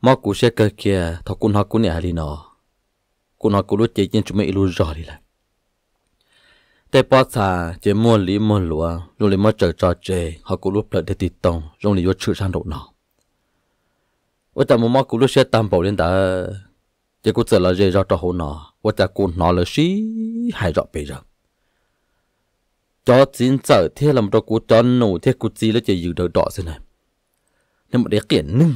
mà cú xe cơ kia thọ cún họ cún nè lên nó cún họ cún lúc chạy trên chúng mày luôn rõ đi lại tế bó xà chế mua lý mua lúa luôn lấy mua chơi trò chê họ cún lúc lợi để tì tông rồi lấy vô chữ sang độ nó 我在妈妈古路些担保人的，结果走了热热着后呢，我在过拿了谁还让别人。cho chín giờ thế làm cho cô cho nổ thế cô chỉ là chỉ dừng đợi đỏ thế này nên một đứa kiện nưng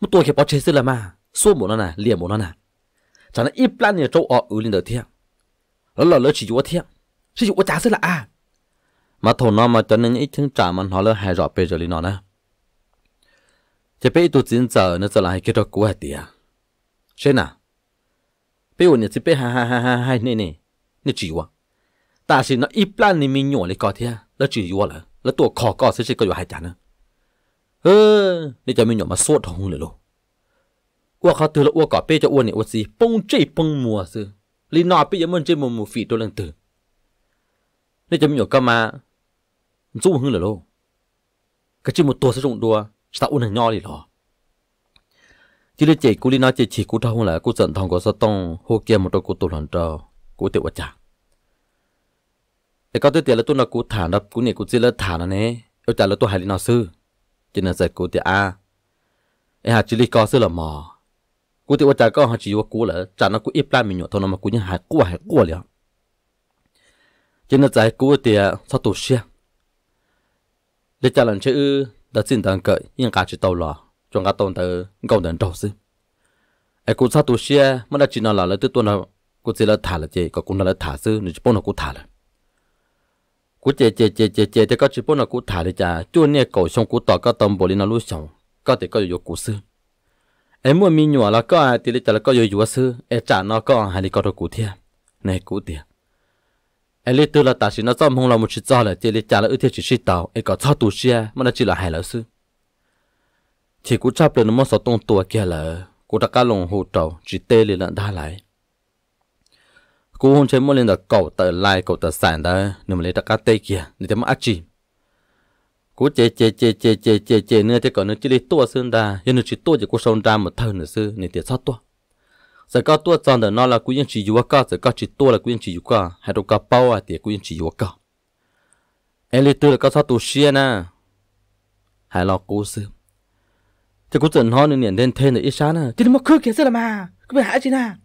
một tuổi khi bỏ chế thế là mà số một nó này liền một nó này chẳng là ít plan nhà châu ở ở lên đợi thiệt nó lỡ chỉ chúa thiệt chỉ chúa trả thế là à mà thầu nó mà cho nên ít chứng trả mà nó lỡ hại rõ bây giờ lên nó này จะไปตัวจินเจอนะจะลายกี่ดอกกูเดียใช่น่ะไปวันนี้จะไปฮ่าฮ่าฮ่าฮ่าฮ่าเนี่ยเนี่ยนี่จีวะแต่สินะอีปลานนี่มีหนวดเลยก็เทียแล้วจีวะเหรอแล้วตัวคอก็เสียชีก็อยู่หายใจนะเออนี่จะมีหนวดมาสวดทองเลยลูกว่าเขาตือแล้วว่าก่อเป้จะอ้วนเนี่ยอ้วนสิปงจี้ปงมัวซื้อลีนอเป้ยังมันจี้มัวมัวฝีตัวเรื่องตือนี่จะมีหนวดก็มาจู้หึงเลยลูกก็จิ้มตัวสะจงดัว sao u nằng nho đi lo chỉ là chỉ cú đi nói chỉ chỉ cú thâu là cú giận thằng có sao tông hô kia một đôi cú tụ lần trò cú tiểu vật chả để có tới tiền là tôi là cú thả đập cú này cú chỉ là thả nó nè ở trả là tôi hại đi nó sư chỉ là giải cú tiền a em hạt chỉ là có sư là mò cú tiểu vật chả có họ chỉ vô cú là trả nó cú ít la mình nhọ thôi nó mà cú như hại cú hại cú liền chỉ là giải cú tiền sao tổ xe để trả lần chứ đã xin tận cậy nhưng cả chỉ tàu lò trong cả tàu tờ cầu đến đầu xí ai cũng sao tu xe mà đã chỉ nói là lấy từ tuần nào cũng chỉ là thả là chơi có cũng là thả sư nên chỉ bốn là cũng thả là cú chè chè chè chè chè thì có chỉ bốn là cú thả được cha chua nè cổ sông cú tỏ có tầm bồ lên nó lú xong có thể có dù cú sư em muốn mi nhua là có ai thì lấy chả là có dù dù sư em trả nó có hai là có được cú thiệt này cú thiệt ai lấy tư là ta chỉ nó trong mong là một chút cho là chỉ lấy trả là ưu thế chỉ chỉ tàu ai có cho tù xe mà nó chỉ là hại lỡ sư thì cũng chấp lên nó sợ tung tua kia là Cô ta cá lồng hồ tàu chỉ tê lên là đa lại Cô không chơi mua lên là cầu tờ lại cầu tờ sản đó nếu mà lấy đặt cá tê kia thì thế mất ác chi cú chê chê chê chê chê chê chê nữa thế còn nữa chỉ lấy tua sơn đa nhưng nó chỉ tua chỉ cô sơn ra một thơ nữa sư nên tiền sao tua giờ có tua chọn để nó là quý nhân chỉ dụ cả giờ có chỉ tua là quý nhân chỉ dụ cả hay đâu có bao à thì quý nhân chỉ dụ cả em lấy tư là có sao tu xia na, hay lo cố sư thì cố chuẩn hoa nên nhận đến thêm được ít sáng nè thì nó mất khước kia sẽ là mà cứ phải hại gì na,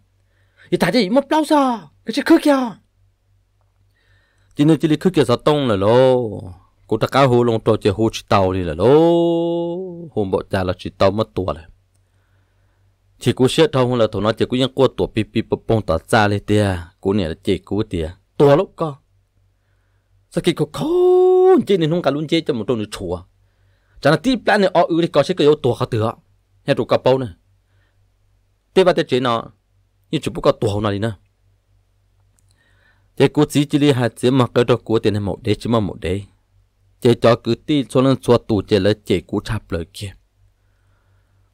thì tại gì mất lâu sao cái chuyện khước kia chỉ nên chỉ lấy khước kia sao tông là lo cô ta cá hồ long trò chơi hồ chỉ tàu đi là lo hôm bọn cha là chỉ tàu mất tua này chỉ cú xét thôi là thằng nó chỉ cú những qua tổ pì pi bông tạt ra lên tia cú này là chỉ cú tia tổ lúc co sao kì cú không chỉ nên không cả luôn chơi cho một được chùa chẳng là tí plan này ở ưu thì có sẽ có yếu tổ khó tựa nhà chủ cặp bao này tiếp vào tiếp chế nó nhưng chủ bút có tổ nào đi nữa thế cú chỉ chỉ đi hạt chế mà cái đó cú tiền này một đế chứ mà một đế chế cho cứ tí cho nên cho tù chế là chế cú chập lời kia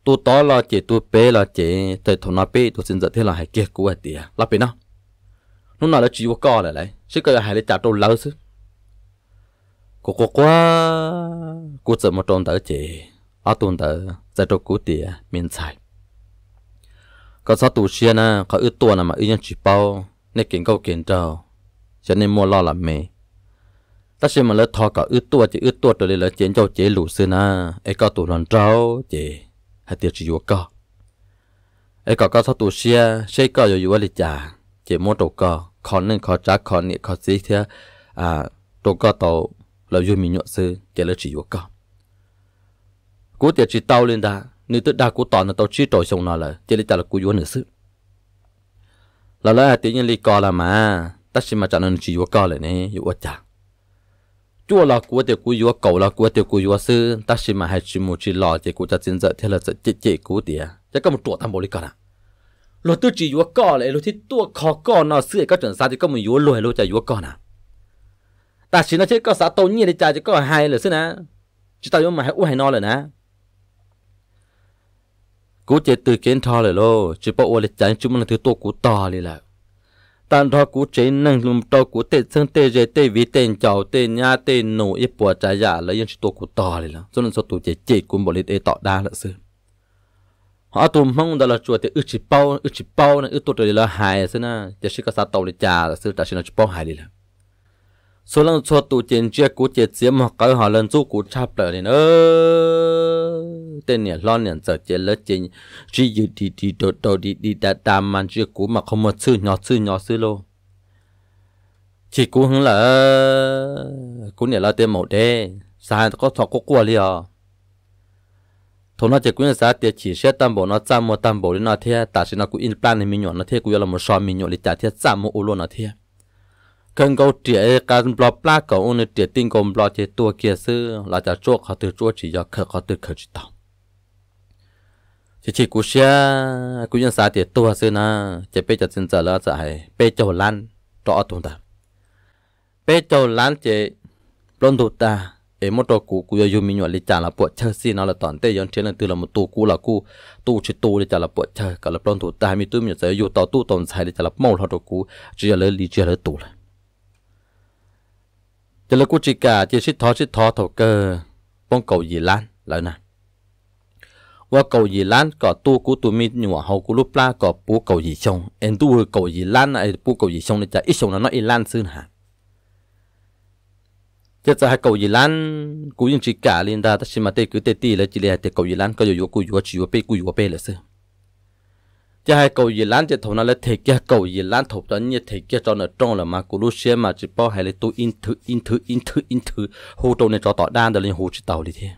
tu to là chỉ tu bé là chỉ thầy thằng nó bé tu sinh ra thế là hay kia của tiệt là bé nó nó nói là chỉ có co lại lại chứ cái hai là trả đâu lâu chứ cô cô quá cô sợ một tròn tới chỉ ở tuần tới ra đâu của tiệt miền sai có sao tu xia na có ít tuần à mà ít nhân chỉ bao nên kiến câu kiến trâu cho nên mua lo làm mẹ ta xem mà lỡ thọ có ít tuần chỉ ít tuần rồi lỡ chiến châu chế lũ xưa na ấy có tụ lần trâu chỉ hay tiệt chỉ vô co ấy có có thao tù xe xe có vô vô lịch trả chỉ mua đồ co khó nên khó trả khó nhẹ khó gì thế à đồ co tàu là vô mình nhọn sư chỉ là chỉ vô co cú tiệt chỉ tàu lên đã nếu tức đa cú tỏ là tàu chỉ trội xong nó là chỉ là trả là cú vô nữa sư là lẽ tiệt nhiên lý co là mà tất nhiên mà trả nên chỉ vô co lại nè vô trả chua là của tiệc của vua cầu là của tiệc của vua sư ta chỉ mà hai chỉ một chỉ lò tiệc của cha chiến dợ thế là sẽ chết chết của tiệt, chắc có một chuột tham bồ lý cả nào lo tu chỉ vua cò lại lo thịt tua khó cò nó sư các chuẩn sa thì có một vua lùi lo cha vua cò nào ta chỉ nó chết có xã tàu nhiên để cha chỉ có hai là sư nè chỉ tao mà hai u hai no là nè cú chết từ kiến thò lại lo chỉ bảo ô lại chán chúng nó thứ tua cú to lại là tan đó cú chế năng lùm đó cú tê chân tê dê tê vi tê chào tê nhà tê nổ ít bùa trái giả dạ lấy yên tôi cú to lên là cho nên tôi chế chế cũng bỏ lên tê tọ đa là sư họ tụm mong đó là chùa tê ư chỉ bao ư chỉ bao là ư tôi là hài sư na chỉ có sao tàu lên trà là sư ta chỉ là chỉ bao hài đi là số lần cho tụ tiền chia cú tiền chia hoặc cái họ lần giúp cú chắp lại nên ơ tên này lo nhận giờ chết lớn tiền chỉ dự đi đi đồ đồ đi đi đã đam mang chia cú mà không một sư nhỏ sư nhỏ sư lô chỉ cú hứng là cú này là tên một đê sao có thọ có qua liền thôi nó chỉ cú nhà sao tiền chỉ sẽ tam bộ nó tam một tam bộ nó thế ta sẽ nó cú in plan thì mình nhọn nó thế cú là một sò mình nhọn để trả thế tam một ô lô nó thế cần câu trẻ cần bỏ pla cầu ôn này trẻ tin công blo trẻ tua kia sư là cho chuột họ từ chuột chỉ cho khờ họ từ khờ chỉ tao chỉ chỉ cú xe cú nhân xã trẻ tua sư na trẻ bây giờ sinh ra là hay bây giờ lan rõ tồn ta bây giờ lan chế blon đồ ta ấy một đồ cũ cú yêu mình nhỏ lịch trả là bộ chơi xin nó là toàn tây yon trên là từ là một tu cũ là cũ tu chỉ tu để trả là bộ chơi cả là blon đồ ta mi tu mình sẽ yêu tao tu tồn tại để trả là mâu là đồ cũ chỉ là lý chỉ là tu là thì là cô chỉ cả chỉ xích thó xích thó thầu cơ bông cầu gì lan lại nè qua cầu gì lan có tu của tụi mình nhưng mà hậu của la có bu cầu gì xong em tu cầu gì lan này bu cầu gì xong này chả ít xong nó nói lan xưa hả chứ sao hai cầu gì lan cũng chỉ cả liên ta ta xem mà tê cứ tê tê là chỉ là tê cầu gì lan có dù dù cô dù chỉ dù pe cô dù pe là xưa chỉ hai cầu gì lán chỉ thầu nó lấy thiệt chỉ cầu gì lán thầu cho như thiệt chỉ cho nó trong là mà cô lúc xem mà chỉ bảo hai là tôi in thứ in thứ in thứ in thứ hồ trong này cho tỏ đan được lên hồ chỉ tàu đi thế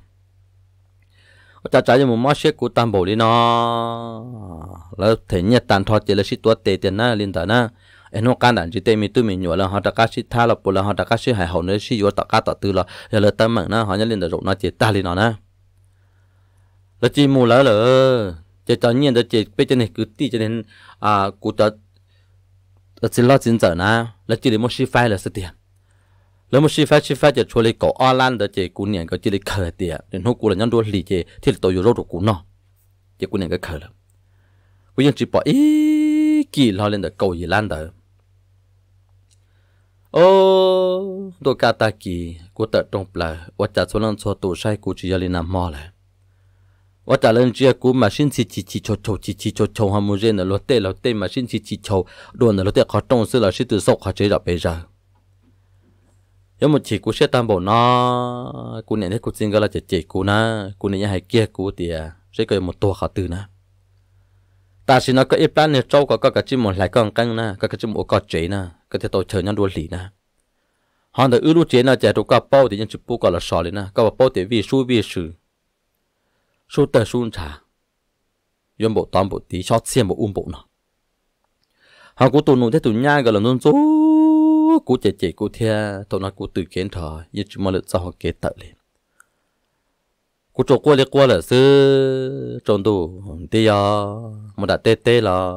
cha cha như một mất xe của tam bổ đi nó là thế nhất tàn thoát chỉ là sĩ tuất tệ tiền na liên tờ na em nó can đảm chỉ tệ mi tu mi là họ đã cá sĩ tha là bù là họ đã cá sĩ hải hậu nữa sĩ yếu tọt cá tọt tư là giờ là tâm mạng na họ nhớ liên tờ rộng nó chỉ ta liên nó na là chỉ mù lỡ จะตอนนี้เราจะไปจะไหนกูตีจะเห็นอ่ากูจะจะรอดจริงจังนะแล้วจะได้ไม่ใช่ไฟเลยสักทีแล้วไม่ใช่ไฟใช่ไฟจะช่วยเลยก่ออ้อลันเดี๋ยวจะกูเนี่ยก็จะได้เขิดเดียเดี๋ยวพวกกูเลยยังดูหลีเจที่ตัวอยู่รถกูเนาะจะกูเนี่ยก็เขิดแล้วกูยังจีบปออีกี่เราเล่นเดี๋ยวกูยี่ลันเดี๋ยวโอ้ตัวกาตากีกูเติร์ตรงเปล่าว่าจัดส่วนนั้นส่วนตัวใช้กูจียาลินามอเลย我打人只股马新起起起球球起起球球还没热呢，落地落地马新起起球，落呢落地考中是老师读书考这了背着。有冇起股些担保呢？股年呢股真个啦就起股呢，股年还结股的，这个有冇多考读呢？但是呢，个一般呢，周个个个只么来讲讲呢，个个只么个嘴呢，个只都承认道理呢。好的，一路接呢，在都个包的人就不搞了少了呢，搞包的为数为数。số tờ sun trả yon bộ toàn bộ tí shot xem bộ um bộ nào. họ cũng tụi nụ thế tụi nhai gọi là nôn số cú chạy chạy cú thea tụi nó cú tự kiến thọ như chúng mà lựa chọn họ kế tật liền. cú chỗ qua liệt qua là sư tròn đủ tê yo mà đã tê tê là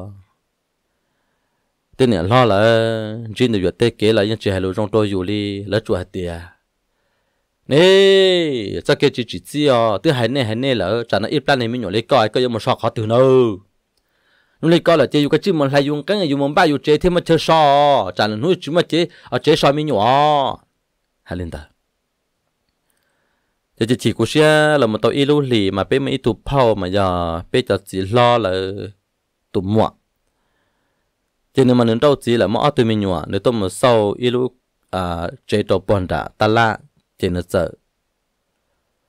tê này lo là chuyên được tê kế là những chuyện hello trong tôi dù đi là chuột tiệt nè cho kia chỉ chỉ chi à từ hai nè hai nè lỡ chả nó ít plan này mình nhổ lấy coi coi có một sọ khó từ đâu nó lấy coi là chơi cái chữ mình hay dùng cái dùng một ba dùng chơi thêm một chơi sọ chả nó nuôi chúng mà chơi ở à, chơi sọ mình nhổ hai lên ta giờ chỉ của xe là một tàu ilu lì mà bé mấy tụ phao mà giờ bé cho chỉ lo là tụ mua cho nên mà nên đâu chỉ là mua tụi mình nhổ nếu tôi mà sau ilu à chơi tàu bòn đã ta la tiền nó sợ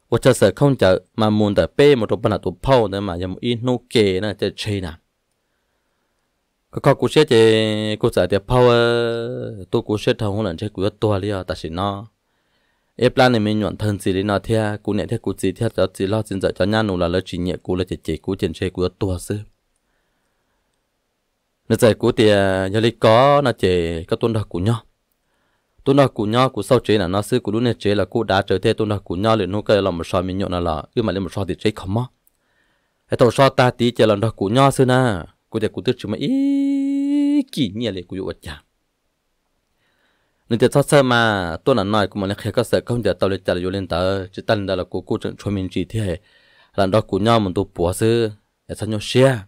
我这是空着，嘛闷的背，我都不拿都跑的嘛，要么一弄给那在吹呢。可靠古些的，古在的跑啊，都古些同人这古要多了，但是呢，一般你们用藤子的那天，古那天古子天就子老现在在伢弄了了几年，古了就结古见这古要多些。那在古的要你搞那这个多少古呢？tôi nói cụ nhau của sau chế là nó sư của lúc này chế là cụ đã trở thế tôi nói cụ nhau liền hôm cây là một sao mình nhộn là là ư mà lên một sao thì chế không mà hệ tàu sao ta tí chế là nó cụ nhau sư na cụ để cụ tức chứ mà ý kỳ nhẹ liền cụ dụ chả nên thì sau sơ mà tôi là nói cũng mà khi có sợ không để tao lên trả lại lên tờ chứ tân đó là cụ cụ trận cho mình chỉ thế là đó cụ nhau mình tôi bỏ sư hệ sao nhau share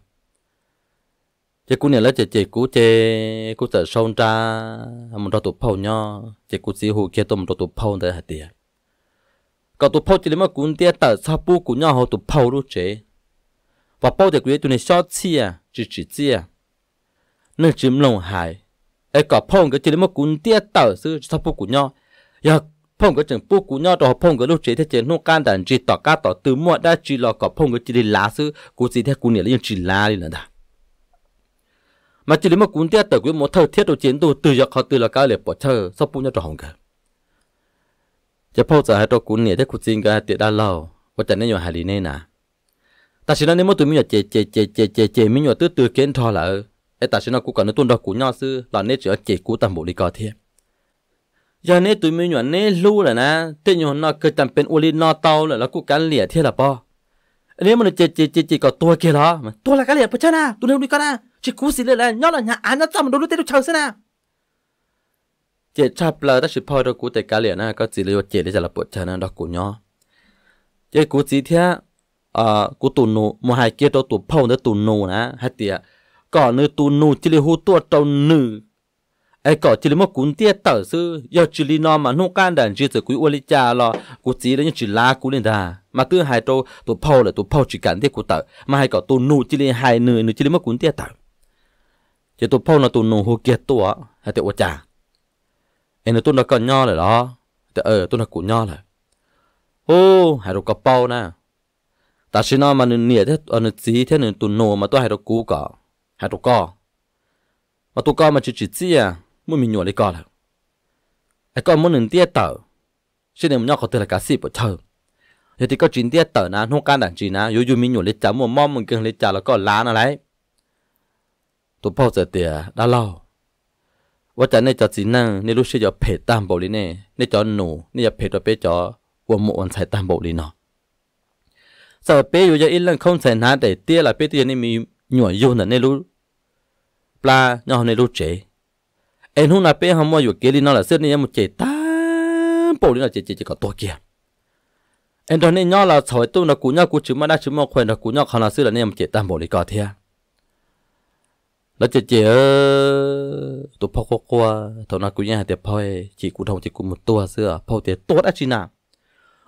chị cú này là chị chị cú chị cú tờ sông ra một đôi tụp phao nhau, chị cú xí hồ kia tôi một đôi tụp phao đấy hả tiệt cậu tụp phao chỉ lấy một cún tiệt tờ sao bu cú nhau họ tụp phao luôn chị và bao giờ ấy tụi này sao chi à chỉ chỉ chi à nên chìm lòng hải ấy cả phong cái chỉ lấy một cún tiệt tờ sư sao bu cú nhau, giờ phong cái chừng bu cú nhau rồi phong cái lúc chị thì chị nó can đảm chỉ tỏ cá tỏ từ mua đã chỉ là cả phong cái chỉ đi lá sư cú gì thế cú này là chỉ lá đi là đã mà chỉ lấy mà cuốn tiếc tới quý một thơ thiết đồ chiến tôi từ giặc họ từ là cái lệ bỏ chơi sau bụng nhau trò hồng cả chỉ phô giờ hai trò cuốn nhẹ thế cuốn xin cái tiệt đa lâu và chẳng nên nhiều hài lý nên à ta chỉ nói nếu mà tụi mình nhặt chơi chơi chơi chơi chè chè mình nhặt từ từ kiến thọ là ê ta chỉ nói cũng cần nó tuân đó cuốn nhau sư là nên chơi chơi cú tầm bộ đi coi thiệt giờ nên tôi mình nhặt nên lưu là na thế nhiều nó cứ tầm bên uli nó tao là nó cũng cắn lìa thiệt là po nếu mà chơi chơi chơi chơi có tua kia đó mà tua là cái lìa bỏ chân à tụi nó đi con à chỉ cú xí lệ là nhớ là nhà anh nó chăm đôi lúc tê đâu chờ xin à, chỉ chập là ta chỉ phơi đôi cú tê cá liền à có chỉ lệ chỉ để trả là bộ chờ nó đó cú nhớ chỉ cú chỉ thế à cú tụ nụ một hai kia đó tụ phồng nữa tụ nụ nè hai tiệt còn nữa tụ nụ chỉ lệ hú tua tàu nữ ai có chỉ là một cuốn tiết tờ sư giờ chỉ là nó mà nó can đảm chỉ từ quý ô lý lo cú chỉ là những chỉ lá cú lên đà mà cứ hai tô tụ phô là tụ phô chỉ cảnh tiết cú tờ mà hai có nụ chỉ là hai nửa nửa chỉ là một cuốn tiết tờ giờ tụi phao nó tụi nụ hô kiệt tụi á hay tụi chả em nó tụi ờ, nó còn nho rồi đó tụi ờ tụi nó cũng nho rồi ô hay rồi có phao nè ta xin nó mà nụ nịa thế ở nụ gì thế nụ tụi nụ mà tụi hay rồi cú cả hay rồi co, mà tụi co mà chỉ chỉ chi à muốn mình nhổ đi có rồi ai có muốn nụ tiếc tờ xin em nhóc có thể là cá sĩ bỏ chờ giờ thì có chuyện tiếc tờ nè không can đảm gì nè dù dù mình nhổ lấy chả mua mom mình cần lấy chả là co lá nè lấy ตัวพ่อจะเตียดาเล่าว่าจะในจอสีนั่งในลูกเชื่อเพจตามบอกลีเน่ในจอหนูในจะเพจตัวเป๊จอวัวหมวันใส่ตามบอกลีเนาะสาวเป๊อยู่จะอินเรื่องข้องใส่นาแต่เตี้ยละเป๊เตี้ยนี่มีหน่วยยูนในลูกปลาเนาะในลูกเจเอ็นหุ่นอาเป๊หอมอยู่เกลีเนาะละเสื้อนี่ยังมุเจตามบอกลีเนาะเจเจเจก็ตัวเกียเอ็นตอนนี้เนาะเราสาวตุ้งเรากูเนาะกูชื่อมาได้ชื่อมาควยเรากูเนาะขนาดเสื้อละเนี่ยมุเจตามบอกลีก็เทีย nó chơi chơi tụ phao qua qua thầu nào cũng nhà tiệp phao chỉ cũng thầu chỉ cũng một tua xưa à. phao tiệp tốt ác chi nào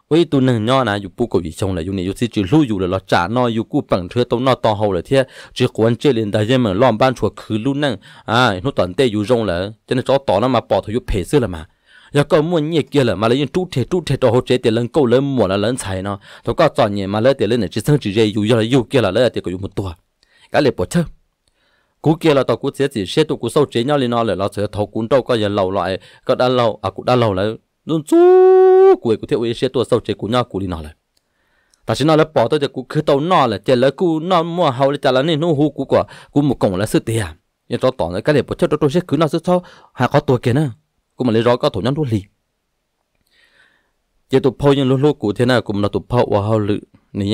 ôi tụ nương nho nà dù bu cổ gì chồng là dù này dù chỉ chỉ lu dù là lo trả no dù cu bằng thưa tông no to hầu là thế chỉ quan chơi liền đại dân mình lo ban chuột khứ lu nương à nó toàn tê dù rong là cho nên cho tỏ nó mà bỏ thầu dù phê xưa là mà giờ có muốn nhẹ kia là mà lấy những trụ thể trụ thể cho hỗ trợ tiền lần câu lần mùa là lần xài nó tôi có chọn nhẹ mà lấy tiền lần này chỉ sang chỉ dây dù giờ là dù kia là lấy tiền của dù một tua cái này bỏ chơi cú kia là tàu cú chết chỉ xe tụ cú sâu chế nhau lên nó là nó sẽ thấu cún đâu có giờ lầu loại có đã lầu à cũng đã lầu lại luôn chú cuối cú theo ý xe tụ sâu chế cú nhau cú đi nó lại ta chỉ nói là bỏ tới giờ cú cứ tàu nó lại chỉ lấy cú nó mua hậu là trả lại nên nó hú cú quả cú một cổng là sự tiền nhưng cho tỏ cái này bộ chất tôi sẽ cứ nó sẽ sau hai có tuổi kia nữa cú mà lấy rõ có thổ nhân luôn lì chỉ tụ phôi nhưng luôn luôn cú thế nào cũng là tụ phôi và hậu lự này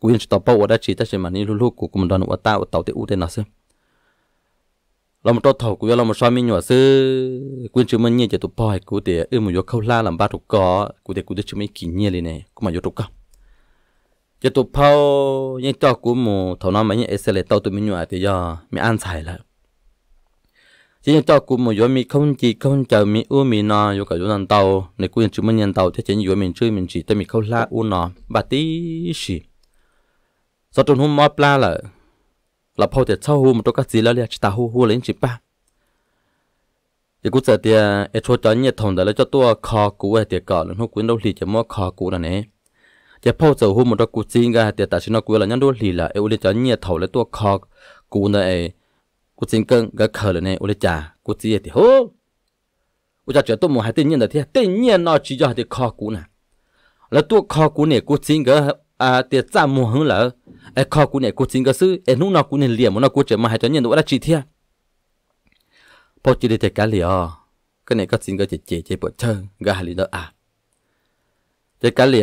kuin chỉ tàu ở đây chỉ ta chỉ mà ní lu lu của cùng đoàn ở ta ở tàu thì u thế nào xí làm cho thầu của làm sao mình nhỏ xí kuin chỉ mình nhẹ chỉ tụ bòi của để ư một khâu la làm ba tụ cỏ của để của để chưa mình kỹ nhẹ lên này cũng mà vô tụ cỏ chỉ tụ bao nhẹ cho của một thầu nó mà nhẹ sẽ lại tàu tụi mình nhỏ thì giờ mình ăn xài là, chỉ cho cụ một gió mi không chỉ không chờ mi u mi nọ vô cả vô nàn tàu này cụ chỉ mình nhận tàu thế chỉ vô mình chơi mình chỉ tới mi khâu la u nọ bà tí xì sau tuần hôm mót pla là là phô tiệt sau hôm tôi các gì là liệt ta hô hô lên chỉ ba thì cũng giờ thì ở cho đó nhiệt thòng đó là cho tôi khó cũ ở tiệt cỏ nên không quên đâu mua khó cũ là nè thì phô hôm một đó cũ chính cái tiệt ta chỉ nó quên là nhân đôi lì là ở cho nhiệt thầu là tôi khó cũ này cũ chính cưng cái khờ là nè ở đây chả cũ chỉ thì hô 我家这多么还得念的天，得念那几家还得考古呢。那多考古呢，古今个 à tiệt ra mù hứng lỡ ai khó cũng này cố xin cơ sư ai nung nào cũng liền liềm nó cố trở mà hai cho nhận đủ đã chỉ thiệt bỏ chỉ để cả liều cái này có xin cái chỉ chỉ chỉ bộ chân gà hà lý đó à chỉ cả liều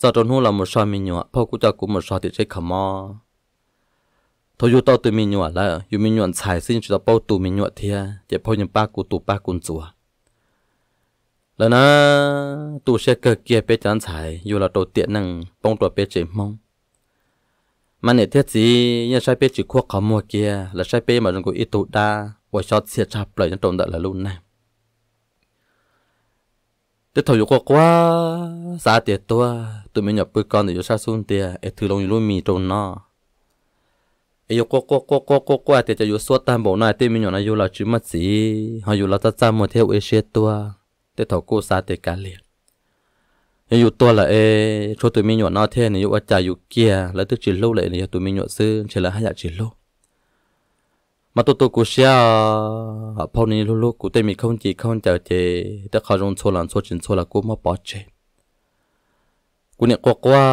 cho trong hú là một số mình nhọ bỏ cũng cho cũng một số thì chỉ khăm mò thôi dù tao tụi mình nhọ là dù mình nhọ xài xin cho tao bao tụi mình nhọ thiệt chỉ bao nhiêu ba cụ tụ ba cụ chùa là na tu sẽ cơ kia bé chán xài dù là đầu tiện năng bông tuổi bé chỉ mong mà nè thiết gì như sai bé chỉ khoa khó mua kia là sai bé mà đừng có ít tụ đa và cho xe chặt lại cho trộm đợi là luôn này thế thầu dục quá xa tiệt tua tụi mình nhập bơi con để cho sa sun tiệt ấy thử lòng luôn mì trộn nó ấy dục quá quá quá quá quá quá tiệt cho dục suốt tam bộ này tiệt mình nhỏ này dục là chữ mất gì họ dục là ta cả một theo ấy xe tua để thầu cô xa tê cá liền yêu tôi là ê cho tụi mình nhỏ nó thế này yêu cha yêu kia là tức chỉ lâu lại này tụi mình nhỏ sư chỉ là hai dạ chỉ lâu mà tôi tôi cũng sẽ ở phòng này lâu lâu cũng tên mình không chỉ không chờ chế đã khó dùng số lần số chín số là cũng mà bỏ chế cũng nhận qua qua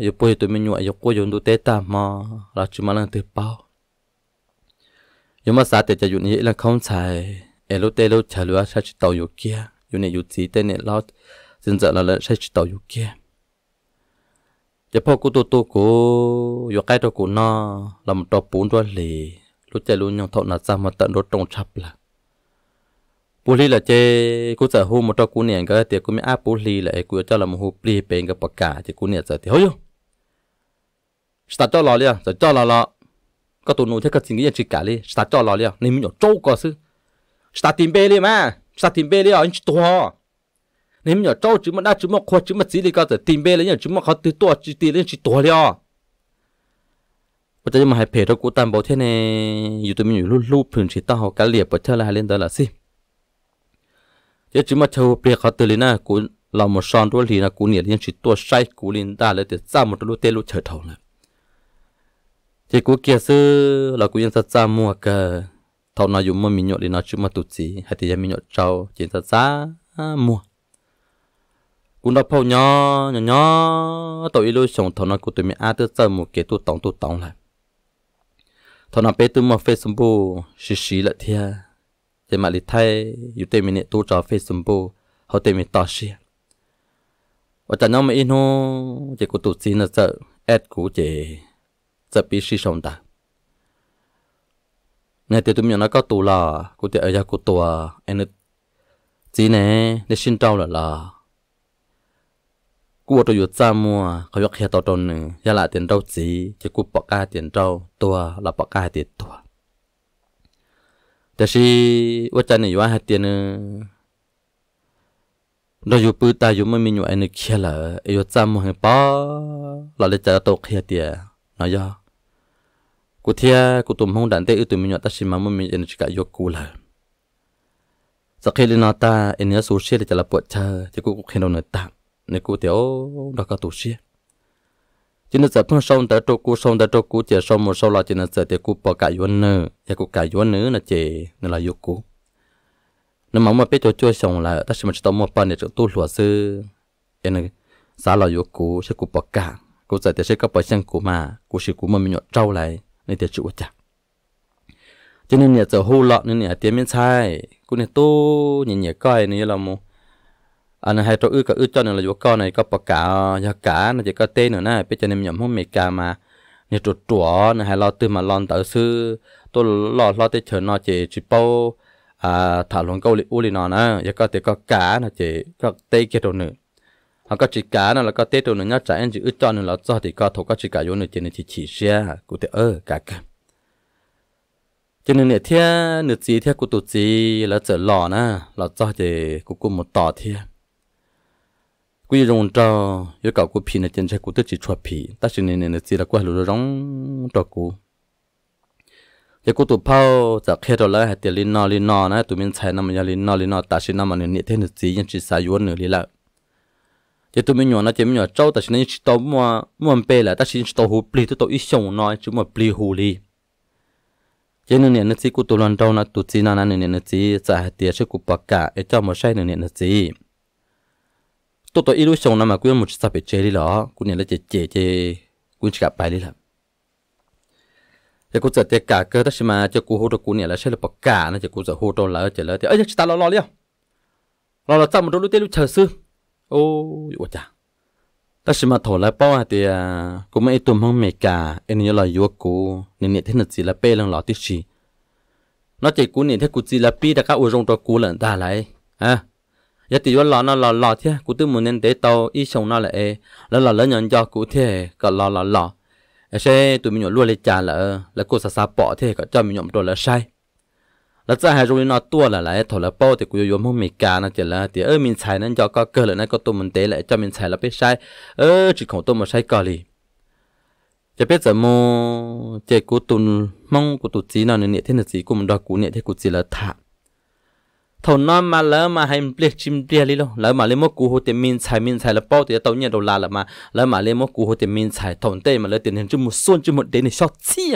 yêu bồi tụi mình nhỏ yêu cô dùng đồ tê ta mà là chỉ mà là từ bao yêu mà sao để cho dùng như là không xài elo telo chalua sa chi tàu yu kia yu ne yu chi tên ne lo xin giờ là lợn sa chi tàu yu kia giờ po cô tu tu cô yu cái đó cô na, làm tàu bún đó lì lúc chơi luôn nhung thọ nát ra mà tận đó trồng chập là bù lì là chơi cô sợ hú một cô nè cái tiệc cô mới áp bù lì lại cô cho làm hú bì bèn cái bạc cô nè giờ thì hôi yo cho lò liền giờ cho lò lò có tụ nụ thế cái gì chỉ cả đi start cho lò liền nên mình nhỏ trâu có sự sa tìm bê li mà sa tìm bê li ở chỗ to nếu nhỏ trâu chỉ mà đã chỉ mà khoa chỉ mà chỉ li cái tìm bê lấy nhỏ chỉ mà khó từ tua chỉ tìm lên chỉ tua li à bây giờ mà hai phe đó cũng tạm bảo thế này youtube tụi mình luôn luôn phun chỉ tao cả liệp bởi là hai lên đó là gì chứ chỉ mà thâu bê khó từ lên na cũng là một son đôi thì na cũng nhiệt lên chỉ tua sai cũng lên ta lấy từ ra một lúc tê lúc chờ thầu này Chỉ cũng kia sư là cũng yên sát ra mua cả thọ nó dùng mà mình nhọt để nói chứ mà tụt gì hay thì mình nhọt trâu chỉ ta xa à, mua cũng đọc phao nhỏ nhỏ nhỏ tàu ilu sống thọ nó của tụi mình a tư giờ một cái tụt tổng tụt tổng lại thọ nó bé tụi mà facebook xí xí lại thia chỉ mà đi thay yêu tụi mình tụt trò facebook họ tụi mình tao xia và chẳng nhau mà ino chỉ của tụt gì nó sợ ad của chỉ sợ bị xí sống ta nè thì tụi mình nó có tù là cụ thể ở nhà cụ tù à em chỉ nè để xin trâu là là cụ tôi yết ra mua có yết hết tao tròn nè giá lại tiền trâu chỉ chứ cụ bỏ cả tiền trâu tua à, là bỏ cả tiền tua แต่สิว่าจะเนี่ยว่าเหตุเนี่ยเราอยู่ปืนตายอยู่ไม่มีอยู่ไอ้เนี่ยเขี้ยละไอ้ยศจำมึงป้อเราเลยจะตกเขี้ยเตียนะย่อกูเทียกูตุ่มห้องดันเตอตุ่มมีหยอดตัดชิมามุมีเอ็นจิกายกกูเลยสักเฮลินาตาเอ็นเนื้อสูเชียจะละปวดเธอจะกูเห็นเราเนื้อตามในกูเทียวดอกกระตุเชียจินจะเพิ่งส่งแต่ตัวกูส่งแต่ตัวกูเจส่งมือส่งเราจินจะเดี๋ยวกูปอกไก่ยวนเนื้ออยากกูไก่ยวนเนื้อนะเจนั่นละยกกูนั่นมันมาเป็นตัวช่วยส่งละแต่ฉันจะต้องมาปั้นเนี่ยจะตู้หัวซื้อเอ็นสาเรายกกูใช้กูปอกกากูจะเดี๋ยวใช้กระเป๋าเชียงกูมากูใช้กูมันมีหยอดเจ้าเลยในเ่ยจุจ้ะจนเนี่ยจะหูหลอดเนี่ยเตียไม่ใช่กูเนี่ยตู้เนี่ยเนี่ยก้อยนี่เราโมอันนั้นให้ตัวอื้อก็อื้อจอนี่เราอยู่ก้อนในก็ประกาศยากาเนี่ยก็เต้นหน่ายไปจะเนี่ยอย่มงพอกเมกามาเนี่ยตรวจตัวนะฮะเราตื่นมาลอนเตอซื้อตัวหลอดเราเตเฉินนอเจจิโปอ่าถาหลวงเกาหลีอุลินอนะยาก็เตก็กานะเจก็เตเกตหนึ่ง họ có chỉ cá nó là có tết đồ nó nhớ trả chỉ ướt cho nó là cho thì có thổ có chỉ cá vô nó trên thì chỉ chỉ xe cụ thể ơ cả cả cho nên nè thia nửa gì thia cụ tổ gì là trở lò na là cho thì cụ cụ một tỏ thia quý rong trò yêu cầu cụ phi nè trên xe cụ tự chỉ chuột phi ta chỉ nên nửa gì là qua lũ rong trò cụ giờ cụ tụ phao จากเฮดอลแล้วเฮติลินนอลินนอนะตุมินใช้น้ำมันยาลินนอลินนอตาชินน้ำมันเนี่ยเทนจียังจีสายุนหนึ่งลีละ chỉ tụi mình nhọ nó chỉ mình nhọ trâu ta chỉ nên chỉ tàu mua mua bê là ta chỉ tàu hồ pli tụi tàu ít sống nói chỉ mua pli hồ li chỉ nên nên chỉ của tụi lần đầu là tụi chỉ na nên nên chỉ trả tiền cho của bạc cả để cho một sai nên nên chỉ tụi tụi ít lúc sống nào mà quên một sạp bị chế đi lọ cũng nên là chế chế chế cũng chỉ gặp bài đi lắm chỉ cũng trả tiền cả cơ ta chỉ mà cho cô hồ đồ cũng nên là sẽ là bạc cả nó chỉ cũng trả hồ đồ là chỉ là thì ấy chỉ ta lo lo liền lo là sao một đôi lúc tiêu chờ xưa ô ủa chà ta xem mà thổ lại bao à, thì à cũng mấy tụm không mệt cả em nhớ là yếu cũ nên thế nào chỉ là bê lần lọ tiếc gì nó chỉ cũ nhẹ thế cũ chỉ là pi đã các uống rong cho cũ lần ta lại à giờ thì lọ nó lọ lọ thế cũ tự muốn nên để tàu ít sống nó là e lọ lớn cho cũ thế còn lọ lọ lọ sẽ tụi mình nhỏ luôn lấy trà là là cô sa sa bỏ thế còn cho mình nhộm đồ là sai là ra hai rồi nó tua là lại thổi là bao thì cũng yêu mong mình cả nó chỉ là thì ơ xài nên cho có cơ là nó có tôi mình tế lại cho mình xài là biết sai ơ chỉ không tôi mà sai cò lì chỉ biết giờ mô chỉ của tôi mong của tôi chỉ nào nên thế là chỉ của mình đó của thế của chỉ là thả thôn nó mà lỡ mà hay biết chim bia đi luôn lỡ mà lấy mốt cú hồ tiền mình xài mình xài là bao thì tao nhận đồ là mà lỡ mà lấy mốt cú hồ tiền mình xài thôn tê mà lấy tiền nên chứ một xuân chứ một đến này cho chi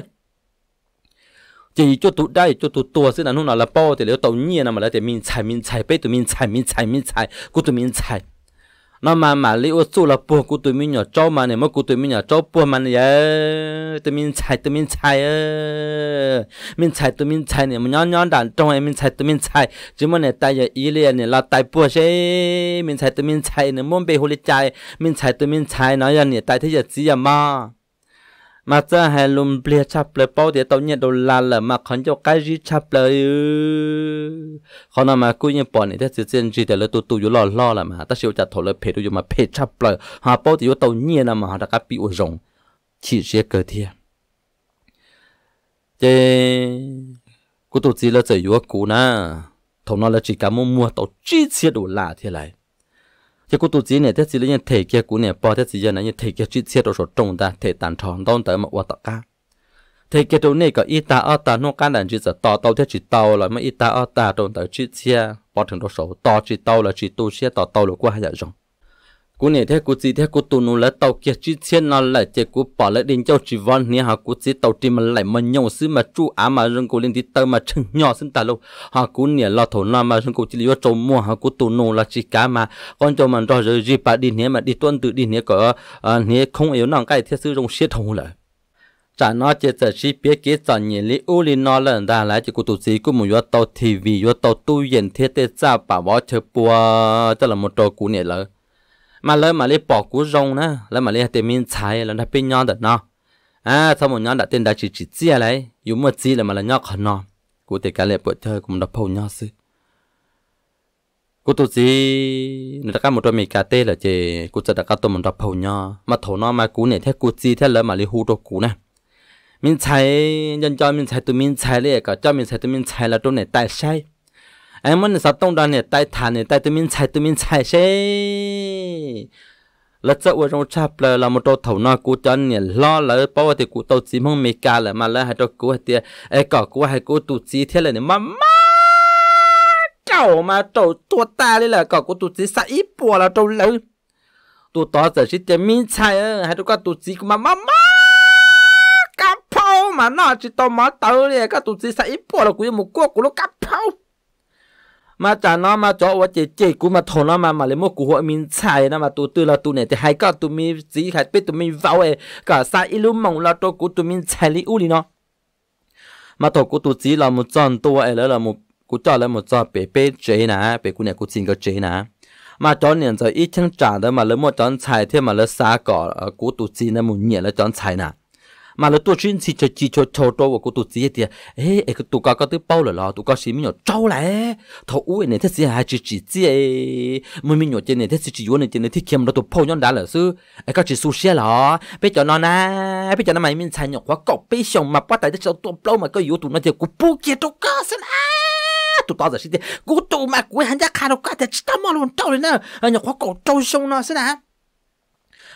chỉ cho tụi đây cho tụi tua xin là nó là bao thì nếu tàu nhiên là mà lại thì mình chạy mình chạy bây tụi mình chạy mình chạy mình chạy cứ tụi mình chạy nó mà mà lấy ô số là bùa cứ tụi mình nhỏ cho mà này mà cứ tụi mình nhỏ cho bùa mà này tụi mình chạy tụi mình chạy mình chạy tụi mình chạy này mà nhón nhón đàn trong em mình chạy tụi mình chạy chứ mà này tay giờ ý liền này là tay bùa xí, mình chạy tụi mình chạy này mông bị hồ lý chạy mình chạy tụi mình chạy nó giờ này tay thế giờ gì mà mà giờ hai lùm bia chập lời bao để tàu nhận đồ là là mà còn cho cái gì chập lời còn nào mà cứ như bọn này thế sự chuyện gì để lời tụi tụi lo lo là mà ta chịu chặt thổi lời phê tụi mà phê chập lời họ bao thì tàu nhận là mà họ đã cá bị ổi rồng chỉ riêng cơ thiệt thế cứ tụi chỉ là chơi yếu cú na thằng nó là chỉ cả mua mua tàu chỉ chỉ đồ là thế này chỉ có tụi chỉ này thế chỉ là những thể kia của này bỏ thế chỉ giờ này những thể kia chỉ xét đồ số trồng ta thể tàn tròn đón tới mà qua tất cả thế kia tụi này có ít ta ở ta nó cái đàn chỉ sợ to tàu thế chỉ tàu là mà ít ta ở ta trồng tới chỉ xe bỏ thành đồ số to chỉ tàu là chỉ tu xe to tàu là quá hay giờ rồi cú này thế cú gì thế cú tụ nô là tàu kia chỉ thiên là lại chỉ cú bỏ lại đến châu chỉ vòn nha họ cú gì tàu tìm lại mà nhau xứ mà chú á mà rừng cú lên thì tàu mà chừng nhỏ xin ta lâu họ cú này lo thổ nào mà rừng cú chỉ liu châu mua họ cú tụ nô là chỉ cá mà con châu mình rồi rồi gì bà đi nha mà đi tuân tự đi nha có à nha không yếu nặng cái thế sư rong xiết thùng lại trả nó chỉ sợ chỉ biết cái chọn nhìn lý ô lý nó lần ra lại chỉ cú tụ gì cú muốn yếu tàu thì vì tàu tu yên thế thế ra bảo bỏ chơi bùa cho là một trò cú này là mà lỡ mà lấy bỏ cú rong nữa lỡ mà lấy tiền miếng trái là nó bên nhau được nó à sau một nhau đã tiền đã chỉ chỉ chia à lấy dù một chi là mà là nhau còn nó cú tiền cái lệ bữa chơi cũng đã phâu nhau sư cú tu gì nó đã có một đôi mì cà tê là chị cú sẽ đã có tôi một đôi phâu nhau mà thổ nó mà cú này thế cú chi thế lỡ mà lấy hú đồ cú nè. mình chạy nhân cho mình chạy tụi mình chạy lấy cả cho mình chạy tụi mình chạy là chỗ này tài sai 哎，么你啥东张呢？带他呢？带对面菜，对面菜谁？là chắc vừa trong chap là là một đầu thầu nó cú chân nè lo là bao thì cú tàu chỉ mong mì cà là mà là hai đầu cú hai tia ai cỏ cú hai cú tụ chỉ thế là nè má trâu mà trâu tua ta đây là cỏ cú tụ chỉ sa ít bùa là trâu lớn to giờ chỉ tiền miếng 菜 ơ hai đầu cú tụ chỉ mà má má cà phao mà nó chỉ tao má tao đây cú tụ chỉ sa ít bùa là cú một cú cú nó cà mà cha nó mà cho vợ chị chị cũng mà thôn nó mà mà lấy một cú hội mình xài nó mà tụ tư là tụ này thì hai cái tụ mình chỉ hay biết tụ mình vào ấy cả sai ít lúc mong là cho cú tụ mình xài lý u đi nó mà thổ cú tụ chỉ là một tròn tua ấy là một cú cho là một tròn bể bể chế nè bể cú này cú xin cái chế mà cho nên giờ chẳng trả đó mà lấy một tròn xài thêm mà lấy xa cỏ ờ, cú tụ chỉ là một nhẹ là tròn xài nè mà là tôi xin chỉ cho chỉ cho cho tôi của tôi chỉ thì ê ê cái tụi cá có tới bao là lo tụi cá xí mình nhỏ trâu lẽ thầu u này thế xí hai chỉ chỉ chỉ mình mình nhỏ trên này thế chỉ u này trên này thế kiếm nó tụi bao nhon đã là sư ê các chỉ su xe là bây giờ nó na bây giờ nó mày mình xài nhỏ quá cọc bây giờ mà bắt tại cho tụi bao mà có yếu tụi nó thì cũng bu kia tụi cá xin à tụi tao giờ xí thì cũng tụi mà cũng hắn ra khai đâu cả thì tao mà luôn trâu này, nè nhỏ quá cọc trâu xong nó xin à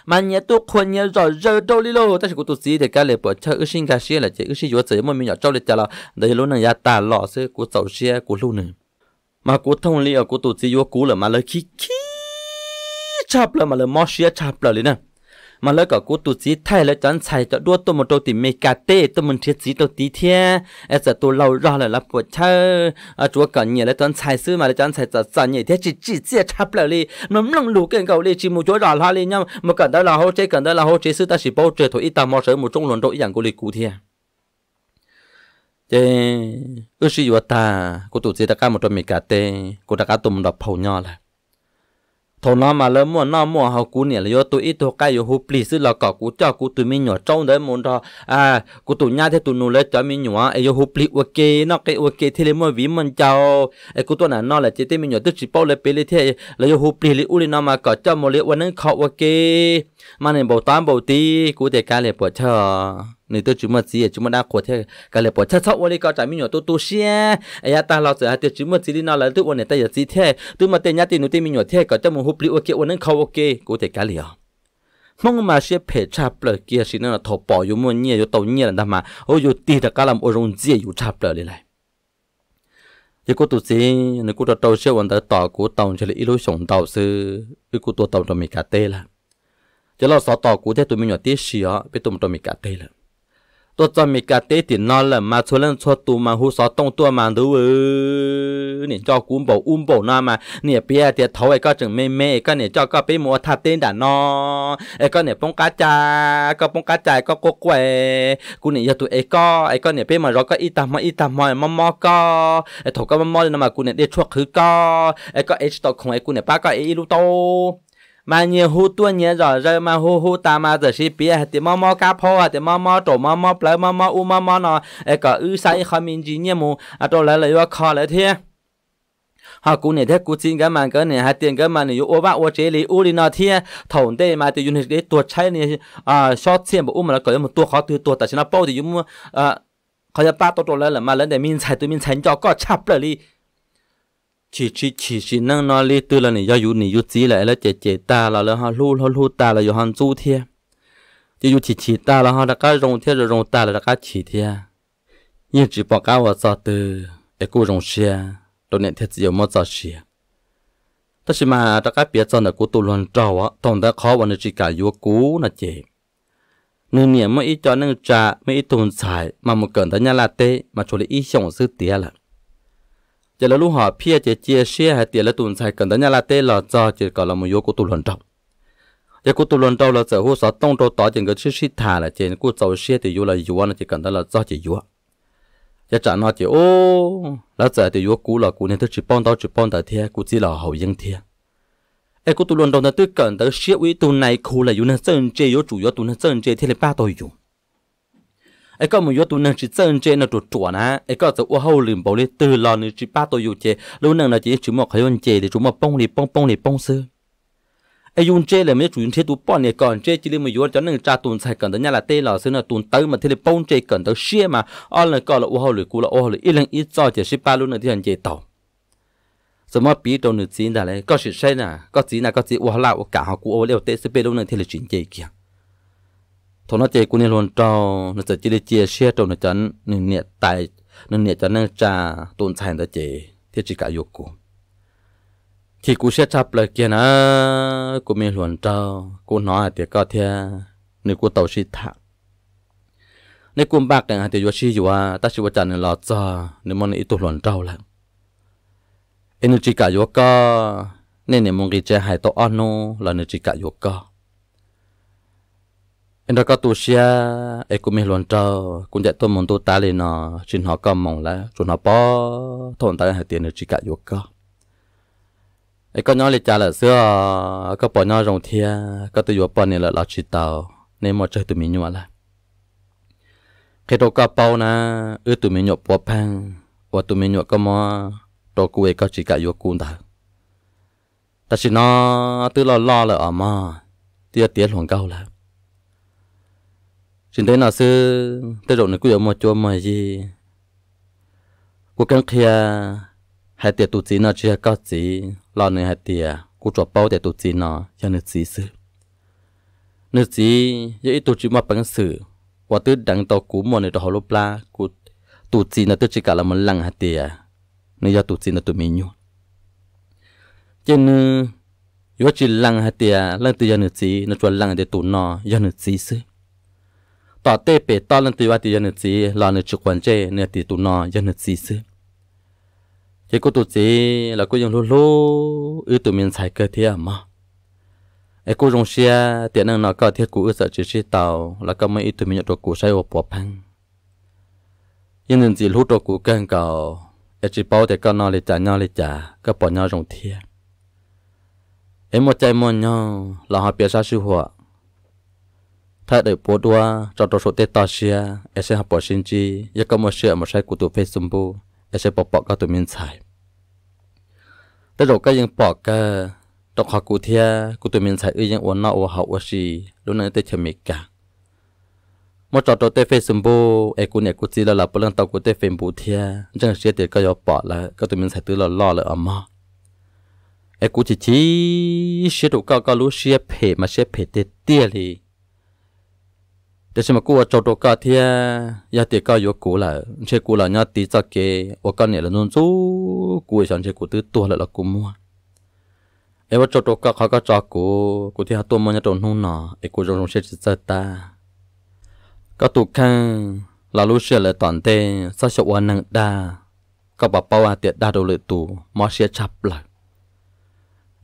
mà nhà tôi khoan nhà rồi giờ đâu đi lô ta chỉ có tôi gì thì cái này bỏ chơi ước sinh cái xe là chỉ ước sinh chỗ chơi mà mình nhỏ trâu lịch trả là đấy lúc này nhà ta lọ xe của tàu xe của luôn này mà của thông lý ở của tôi gì vô cú là mà lời khí khí chập là mà lời mò xe chập là đấy nè mà lấy cả cô tụt chỉ thay lấy chán xài cho đua tôi một đôi tìm mê cà tê tôi muốn thiết chỉ tôi tí thế à sẽ tôi lâu rồi là lập của chơi à chúa cả nhiều lấy chán xài xứ mà lấy chán xài cho giờ nhiều thế chỉ chỉ chỉ chắp lại đi nó nông lũ cái cầu đi chỉ một chỗ rồi là đi nhau mà cần đó là hỗ chế cần đó là hỗ chế xứ ta chỉ bao trời thôi ít ta mò sớm một trong luận đội dạng của lịch cụ thế chế ước gì ta cô tụt chỉ ta cả một đôi mê cà tê cô ta cả tụm đập hầu nhau lại thổ nó mà lỡ mua nó mua học cú nè là do tôi ít thôi cái yêu hụp lì xí là cả cú cho cú tụi mình nhỏ trâu đấy muốn đó à cú tụi nhà thế tụi nô lấy cho mình nhỏ yêu hụp lì ok nó cái ok thì lấy mua ví mình cho ấy cú tụi nào nó là chỉ tụi mình nhỏ tức chỉ bảo lấy bê lấy thế là yêu hụp lì lì u nó mà cả cho một lấy uốn nó khó ok mà nên bảo toán bảo tí cụ thể cái này bảo chờ nên tôi chúng mà gì chúng mà đã có thể cái này bảo chờ sau vậy có trái mình nhỏ tôi tôi xe ấy ta lo sợ tôi chúng mà gì đi nào là tôi ổn này ta giờ gì thế tôi mà tiền nhà tiền tôi mình nhỏ thế có cho mình hụp liệu ok ổn nên khâu ok cụ thể cái này mong mà sẽ phải chạp lời kia xin là thọ bỏ yêu muốn nhẹ yêu tàu nhẹ là mà ôi yêu tì là cái làm ôi rong dễ yêu chạp lời này yêu cô tụi gì nếu cô tàu sẽ vẫn tới tỏ cô tàu sẽ là lối sống tàu sư yêu cô tàu tàu cho mình cả tê là giờ là sáu tàu cũ thế tụi mình nhỏ tiếc xì á biết tụi mình tụi mình cả tê là Tụi cho mình cả tê thì nó là mà số lần cho tụi mà hú sáu tông tụi mà đủ nè cho cũng bầu um bầu nó mà nè bia thì thấu cái có chừng mê mê cái nè cho cái bé mua thắt tên đã nó Cái có nè bông cá chả, cái bông cá chả cái cô quẹ cú nè giờ tụi cái có cái có nè bé mà rồi cái ít tầm mà ít tầm mà mò mò cái. ấy cái có mò mò mà cú nè để chuộc thứ có cái có ấy tao không cái cú nè ba cái ấy lúc tao mà nhiều hú tua nhớ rõ rồi mà hú hú ta mà giờ xí bia thì mò mò cá phô à thì mò mò trổ mò mò plei mò mò u mò mò nó ấy có ư sai khó mình gì nhớ mù à trổ lại lại vào kho lại thế họ cũng này thế cũng xin cái mà cái này hai tiền cái mà này u ba u chế lý u đi nó thế thổn đây mà thì dùng để tuột chay này à short xem bộ u mà nó có một tuột khó từ tuột tại sao nó bao thì dùng à เขาจะป้าตัวโตแล้วหรือมาแล้วแต่มินใส่ตัวมินใส่จอก็ชับเลย chỉ chỉ chỉ chỉ năng nói li tư là này do dù này dù chỉ lại là chế chế ta là là họ lu họ lu ta là do họ du thiê chỉ dù chỉ chỉ ta là họ đã cá rong thiê rồi rong ta là đã cá chỉ thiê nhưng chỉ bỏ cá vào sao từ để cố rong xe đồ này thiệt nhiều mất sao xe tất nhiên mà đã cá biết sao là cố tu luyện trâu á tổng đã khó vào nơi chỉ cả vua cố là chế nên niệm mới ít cho nên trả, mới ít tồn xài mà một cẩn thận nhà là tê mà chỗ lý ít sống sư tía là giờ là lúc họ phía chỉ chia sẻ hay tiền là tụn sai cần đó nhà là tế là cho chỉ có là một yếu của tu luyện trọng giờ của tu luyện trọng là sở hữu sở tông trâu tỏ chỉ cái chữ sĩ thả là chỉ của giàu sư thì yếu là yếu là chỉ cần đó là do chỉ yếu giờ chẳng họ chỉ ô là giờ thì yếu cũ là cũ nên tôi chỉ bón đó chỉ bón đó thế cũ chỉ là hậu dân thế ai của tu luyện trọng là tôi cần đó sẻ với tụi này khổ là yếu nên dân chế yếu chủ yếu tụi nên dân chế thế là ba tôi yếu. ไอ้ก็มึงยตัวนึงจีเซนเจนตัวตัวนะไอ้ก็จะว่าเขาลืมบอกเลยตื่นรอนึงจีป้าตัวอยู่เจรู้นึงนะจีจุมอกเขายนเจเดี๋ยวจุมอกป้องเลยป้องป้องเลยป้องซื้อไอ้ยุนเจเลยไม่จุนเทตัวป้อนเนี่ยก่อนเจจีเลยมึงยตัวนึงจ่าตุนใส่ก่อนแต่เนี่ยละเต้หล่อซื้อนะตุนเติมมาที่เลยป้องเจก่อนเต่าเชี่ยมาอ๋อเลยก็ละว่าเขาหรือกูละว่าเขาหรืออีหลังอีจ่อเจสิป้ารู้นึงที่หันเจต่อสมมติปีตัวหนึ่งจีนแต่เลยก็สิใช่น่ะก็จีนน่ะก็จีว่าเขาละว่าก่าเขากูเอาเลี้ยวเต้สิเปรู้นึงที่เลยจีนเจเกี่ย thằng nó chơi cũng nên luôn trò nó sẽ chỉ để chia sẻ trò nó chán nó nhẹ tài nó nhẹ chán nó trà tồn tại nó chơi thế chỉ cả dục cũng cũng sẽ chập lại kia nó cũng nên luôn trò cũng nói thì có thế nếu cũng tàu sĩ thạc nếu cũng bạc cái thì yoshi gì wa ta chỉ ว่าจันเราจะเนี่ยมันอีตัวหลอนเราแล้วเอเนจิกาโยก็เนี่ยเนี่ยมึงกิจหายตัวอ่อนโน่แล้วเนจิกาโยก็ anh đó có tu sĩ ấy cũng mình luôn trâu cũng dạy tôi muốn tu ta lên nó xin họ có mong là chúng nó bỏ thôn ta hay tiền được chỉ cả vô cơ ấy có nhỏ lịch trả xưa có bỏ nhỏ rồng thia có tự vô bỏ này là lão chỉ tàu nên mà chơi tụi mình nhỏ là khi tôi có bao na ư tu mình nhộp bỏ phang và tụi mình nhộp có mò tôi cũng ấy có chỉ cả vô cuốn ta ta chỉ nó tự lo lo là ở mà tiếc luôn câu là xin thấy nào sư tới rồi nó cứ ở một chỗ mà gì cuộc căng kia hai tiệt tụt chỉ nó chưa có chỉ lo nữa hai tiệt cô chọn bao tiệt tụ chỉ nó cho nữ chỉ sư nữ chỉ dễ tụ chỉ mà bằng sự và từ đằng tàu cú mòn này đó lô pla cô tụt chỉ nó từ chỉ cả là một lần hai tiệt nên do tụt chỉ nó tụi mình nhung trên yo chỉ lăng hai tiệt lăng từ giờ nước chỉ nó chọn lăng để tụt nó do nước chỉ sư ต่อเตเปตอลันตีว่าตียันจีลอนจุกวันเจเนตีตุนอยันจีซึเจกูตุจีแล้วก็ยังรู้รู้อือตุมินใช้เกเทียมาไอ้กูจงเชียเตียนนอก็เทียกูอือสัจจิชิตาแล้วก็ไม่อือตุมินตัวกูใช้อปวพังยันจีรู้ตัวกูเกินเก่าไอ้จีเป้าแต่ก็นอเลยจ่านอเลยจ่าก็ปอนยอจงเทียไอ้หมดใจหมดยอเราหาเปียชาชิหัว thay đổi bố đua cho đồ số tết ta xia em sẽ học bỏ sinh chi giờ có một sự một sai của tụ phê sum bu em sẽ bỏ bỏ các tụ miên xài tới rồi cái những bỏ cả trong học cụ thia của tụ miên xài ấy những uốn não học ở gì lúc này tới chấm mít cả một trò trò tê phê sum bu em cũng nhận cũng chỉ là là bữa lần tàu của tê phê bu thia chẳng sẽ tiền cái bỏ là các tụ miên xài tự là lo là ở mà em cũng chỉ chỉ sẽ đủ cao cao lú sẽ phê mà sẽ phê tê tia thì thế xem mà cô cho đồ cá thì ya thì cá yếu cũ là là nhá tí cho kê ở con này là nôn số cũ chẳng chơi cũ từ tua là là cũ mua em cho đồ cá khó cá cho cũ cũ thì hạt tua mua nhá trộn nôn nọ em cũ trộn chơi chơi ta cá tụ khang là lúc xưa là toàn tê sao sợ quan năng đa cá bà bao tiệt đa đồ lệ tù mà sẽ chập lại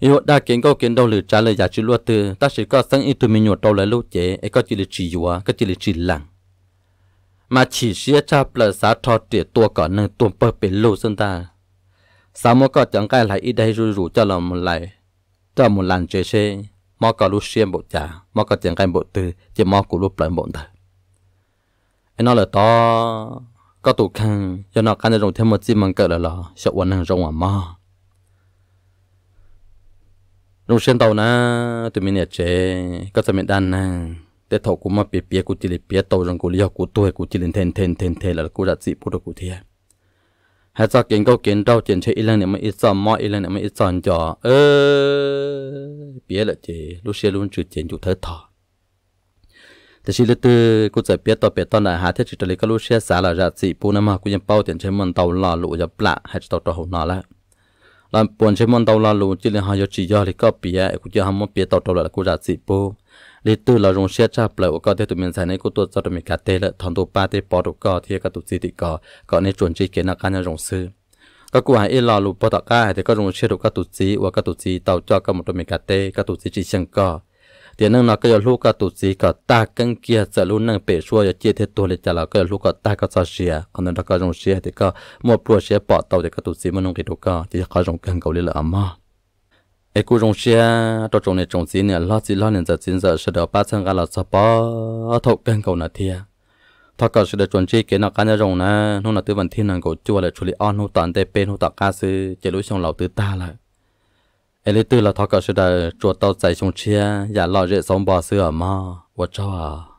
yêu đa kiến câu kiến đâu lừa trả lời giả chữ luật từ ta chỉ có sáng ít tụi mình nhột đâu lấy lúc chế ấy có chỉ là chỉ yoa, có chỉ là chỉ lặng mà chỉ xia cha bờ xã thọ tiệt tua cỏ nâng tuôn bờ biển lô sơn ta Sáu mươi có chẳng cái lại ít đây rủ rủ, cho lòng một lại cho một lần chế xe mà có lúc xuyên bộ trả mà có chẳng cái bộ từ chỉ mà của lúc lại bộ ta. ấy nói là to có tụ khăn cho nó cái này rồng thêm một chi măng cỡ là lò sợ quấn hàng rồng à mà lúc sản tàu na tụi mình nhà chế có tụi mình đan na để thầu cũng mà bịa bịa cũng chỉ là bịa tàu rằng cũng liều cũng tuổi cũng chỉ là thèn thèn thèn thèn là cũng đã dị bút được cũng thiệt hai cho kiến câu kiến đâu kiến chế ít lần nữa mà ít sòn mọi ít lần nữa mà ít sòn trò ơ bịa là chế lúc xưa luôn chữ kiến chủ thơ thọ thế chỉ là từ cũng sẽ bịa tàu bịa tàu này hai thế chỉ là cái lúc xưa xả là ra dị bút nữa mà bao tiền chế mình tàu là lũ giáp lạ hai tàu tàu hậu nọ lại là buồn chế môn tàu là lù chỉ là hai giờ chỉ giờ thì có bịa cũng chưa ham muốn bịa tàu tàu là cũng ra chỉ bố lý tư là rong xe chạp lại có thể tụi mình sai này cũng tôi cho tụi mình cả tê là thằng tụi ba tê bỏ tụi có thì các tụi gì thì có có nên chuẩn chỉ kiến là cá nhân rong sư các cụ hãy là lù bỏ tạc ca thì các rong xe tụi các tụi gì và các tụi gì tàu cho các một tụi mình cả tê các tụi gì chỉ chẳng có tiền năng nó cái lúc cái tụt gì cả ta cân kia giờ lúc năng bể xua giờ chia thế tuổi trả là cái lúc cái ta cái sao xia còn nó cái dòng xia thì cái một bữa xia bỏ tàu thì cái tụt gì mà nó cái đồ cả thì cái dòng cân cầu là mà ai cũng dòng xia đó trong này trong gì nè lo gì lo nên giờ xin giờ sẽ đỡ ba sang cái là sao bỏ thầu cân cầu là thiệt thọ cả được chuẩn chỉ cái nó cái nhà rồng nè nó là tư vấn thiên năng của chùa là 处 lý on hỗ tận tê bên hỗ tận ca sư chế lối xong lầu tư ta lại 你对了，他，可是的捉到在胸前，也老热，想是守吗？我找啊。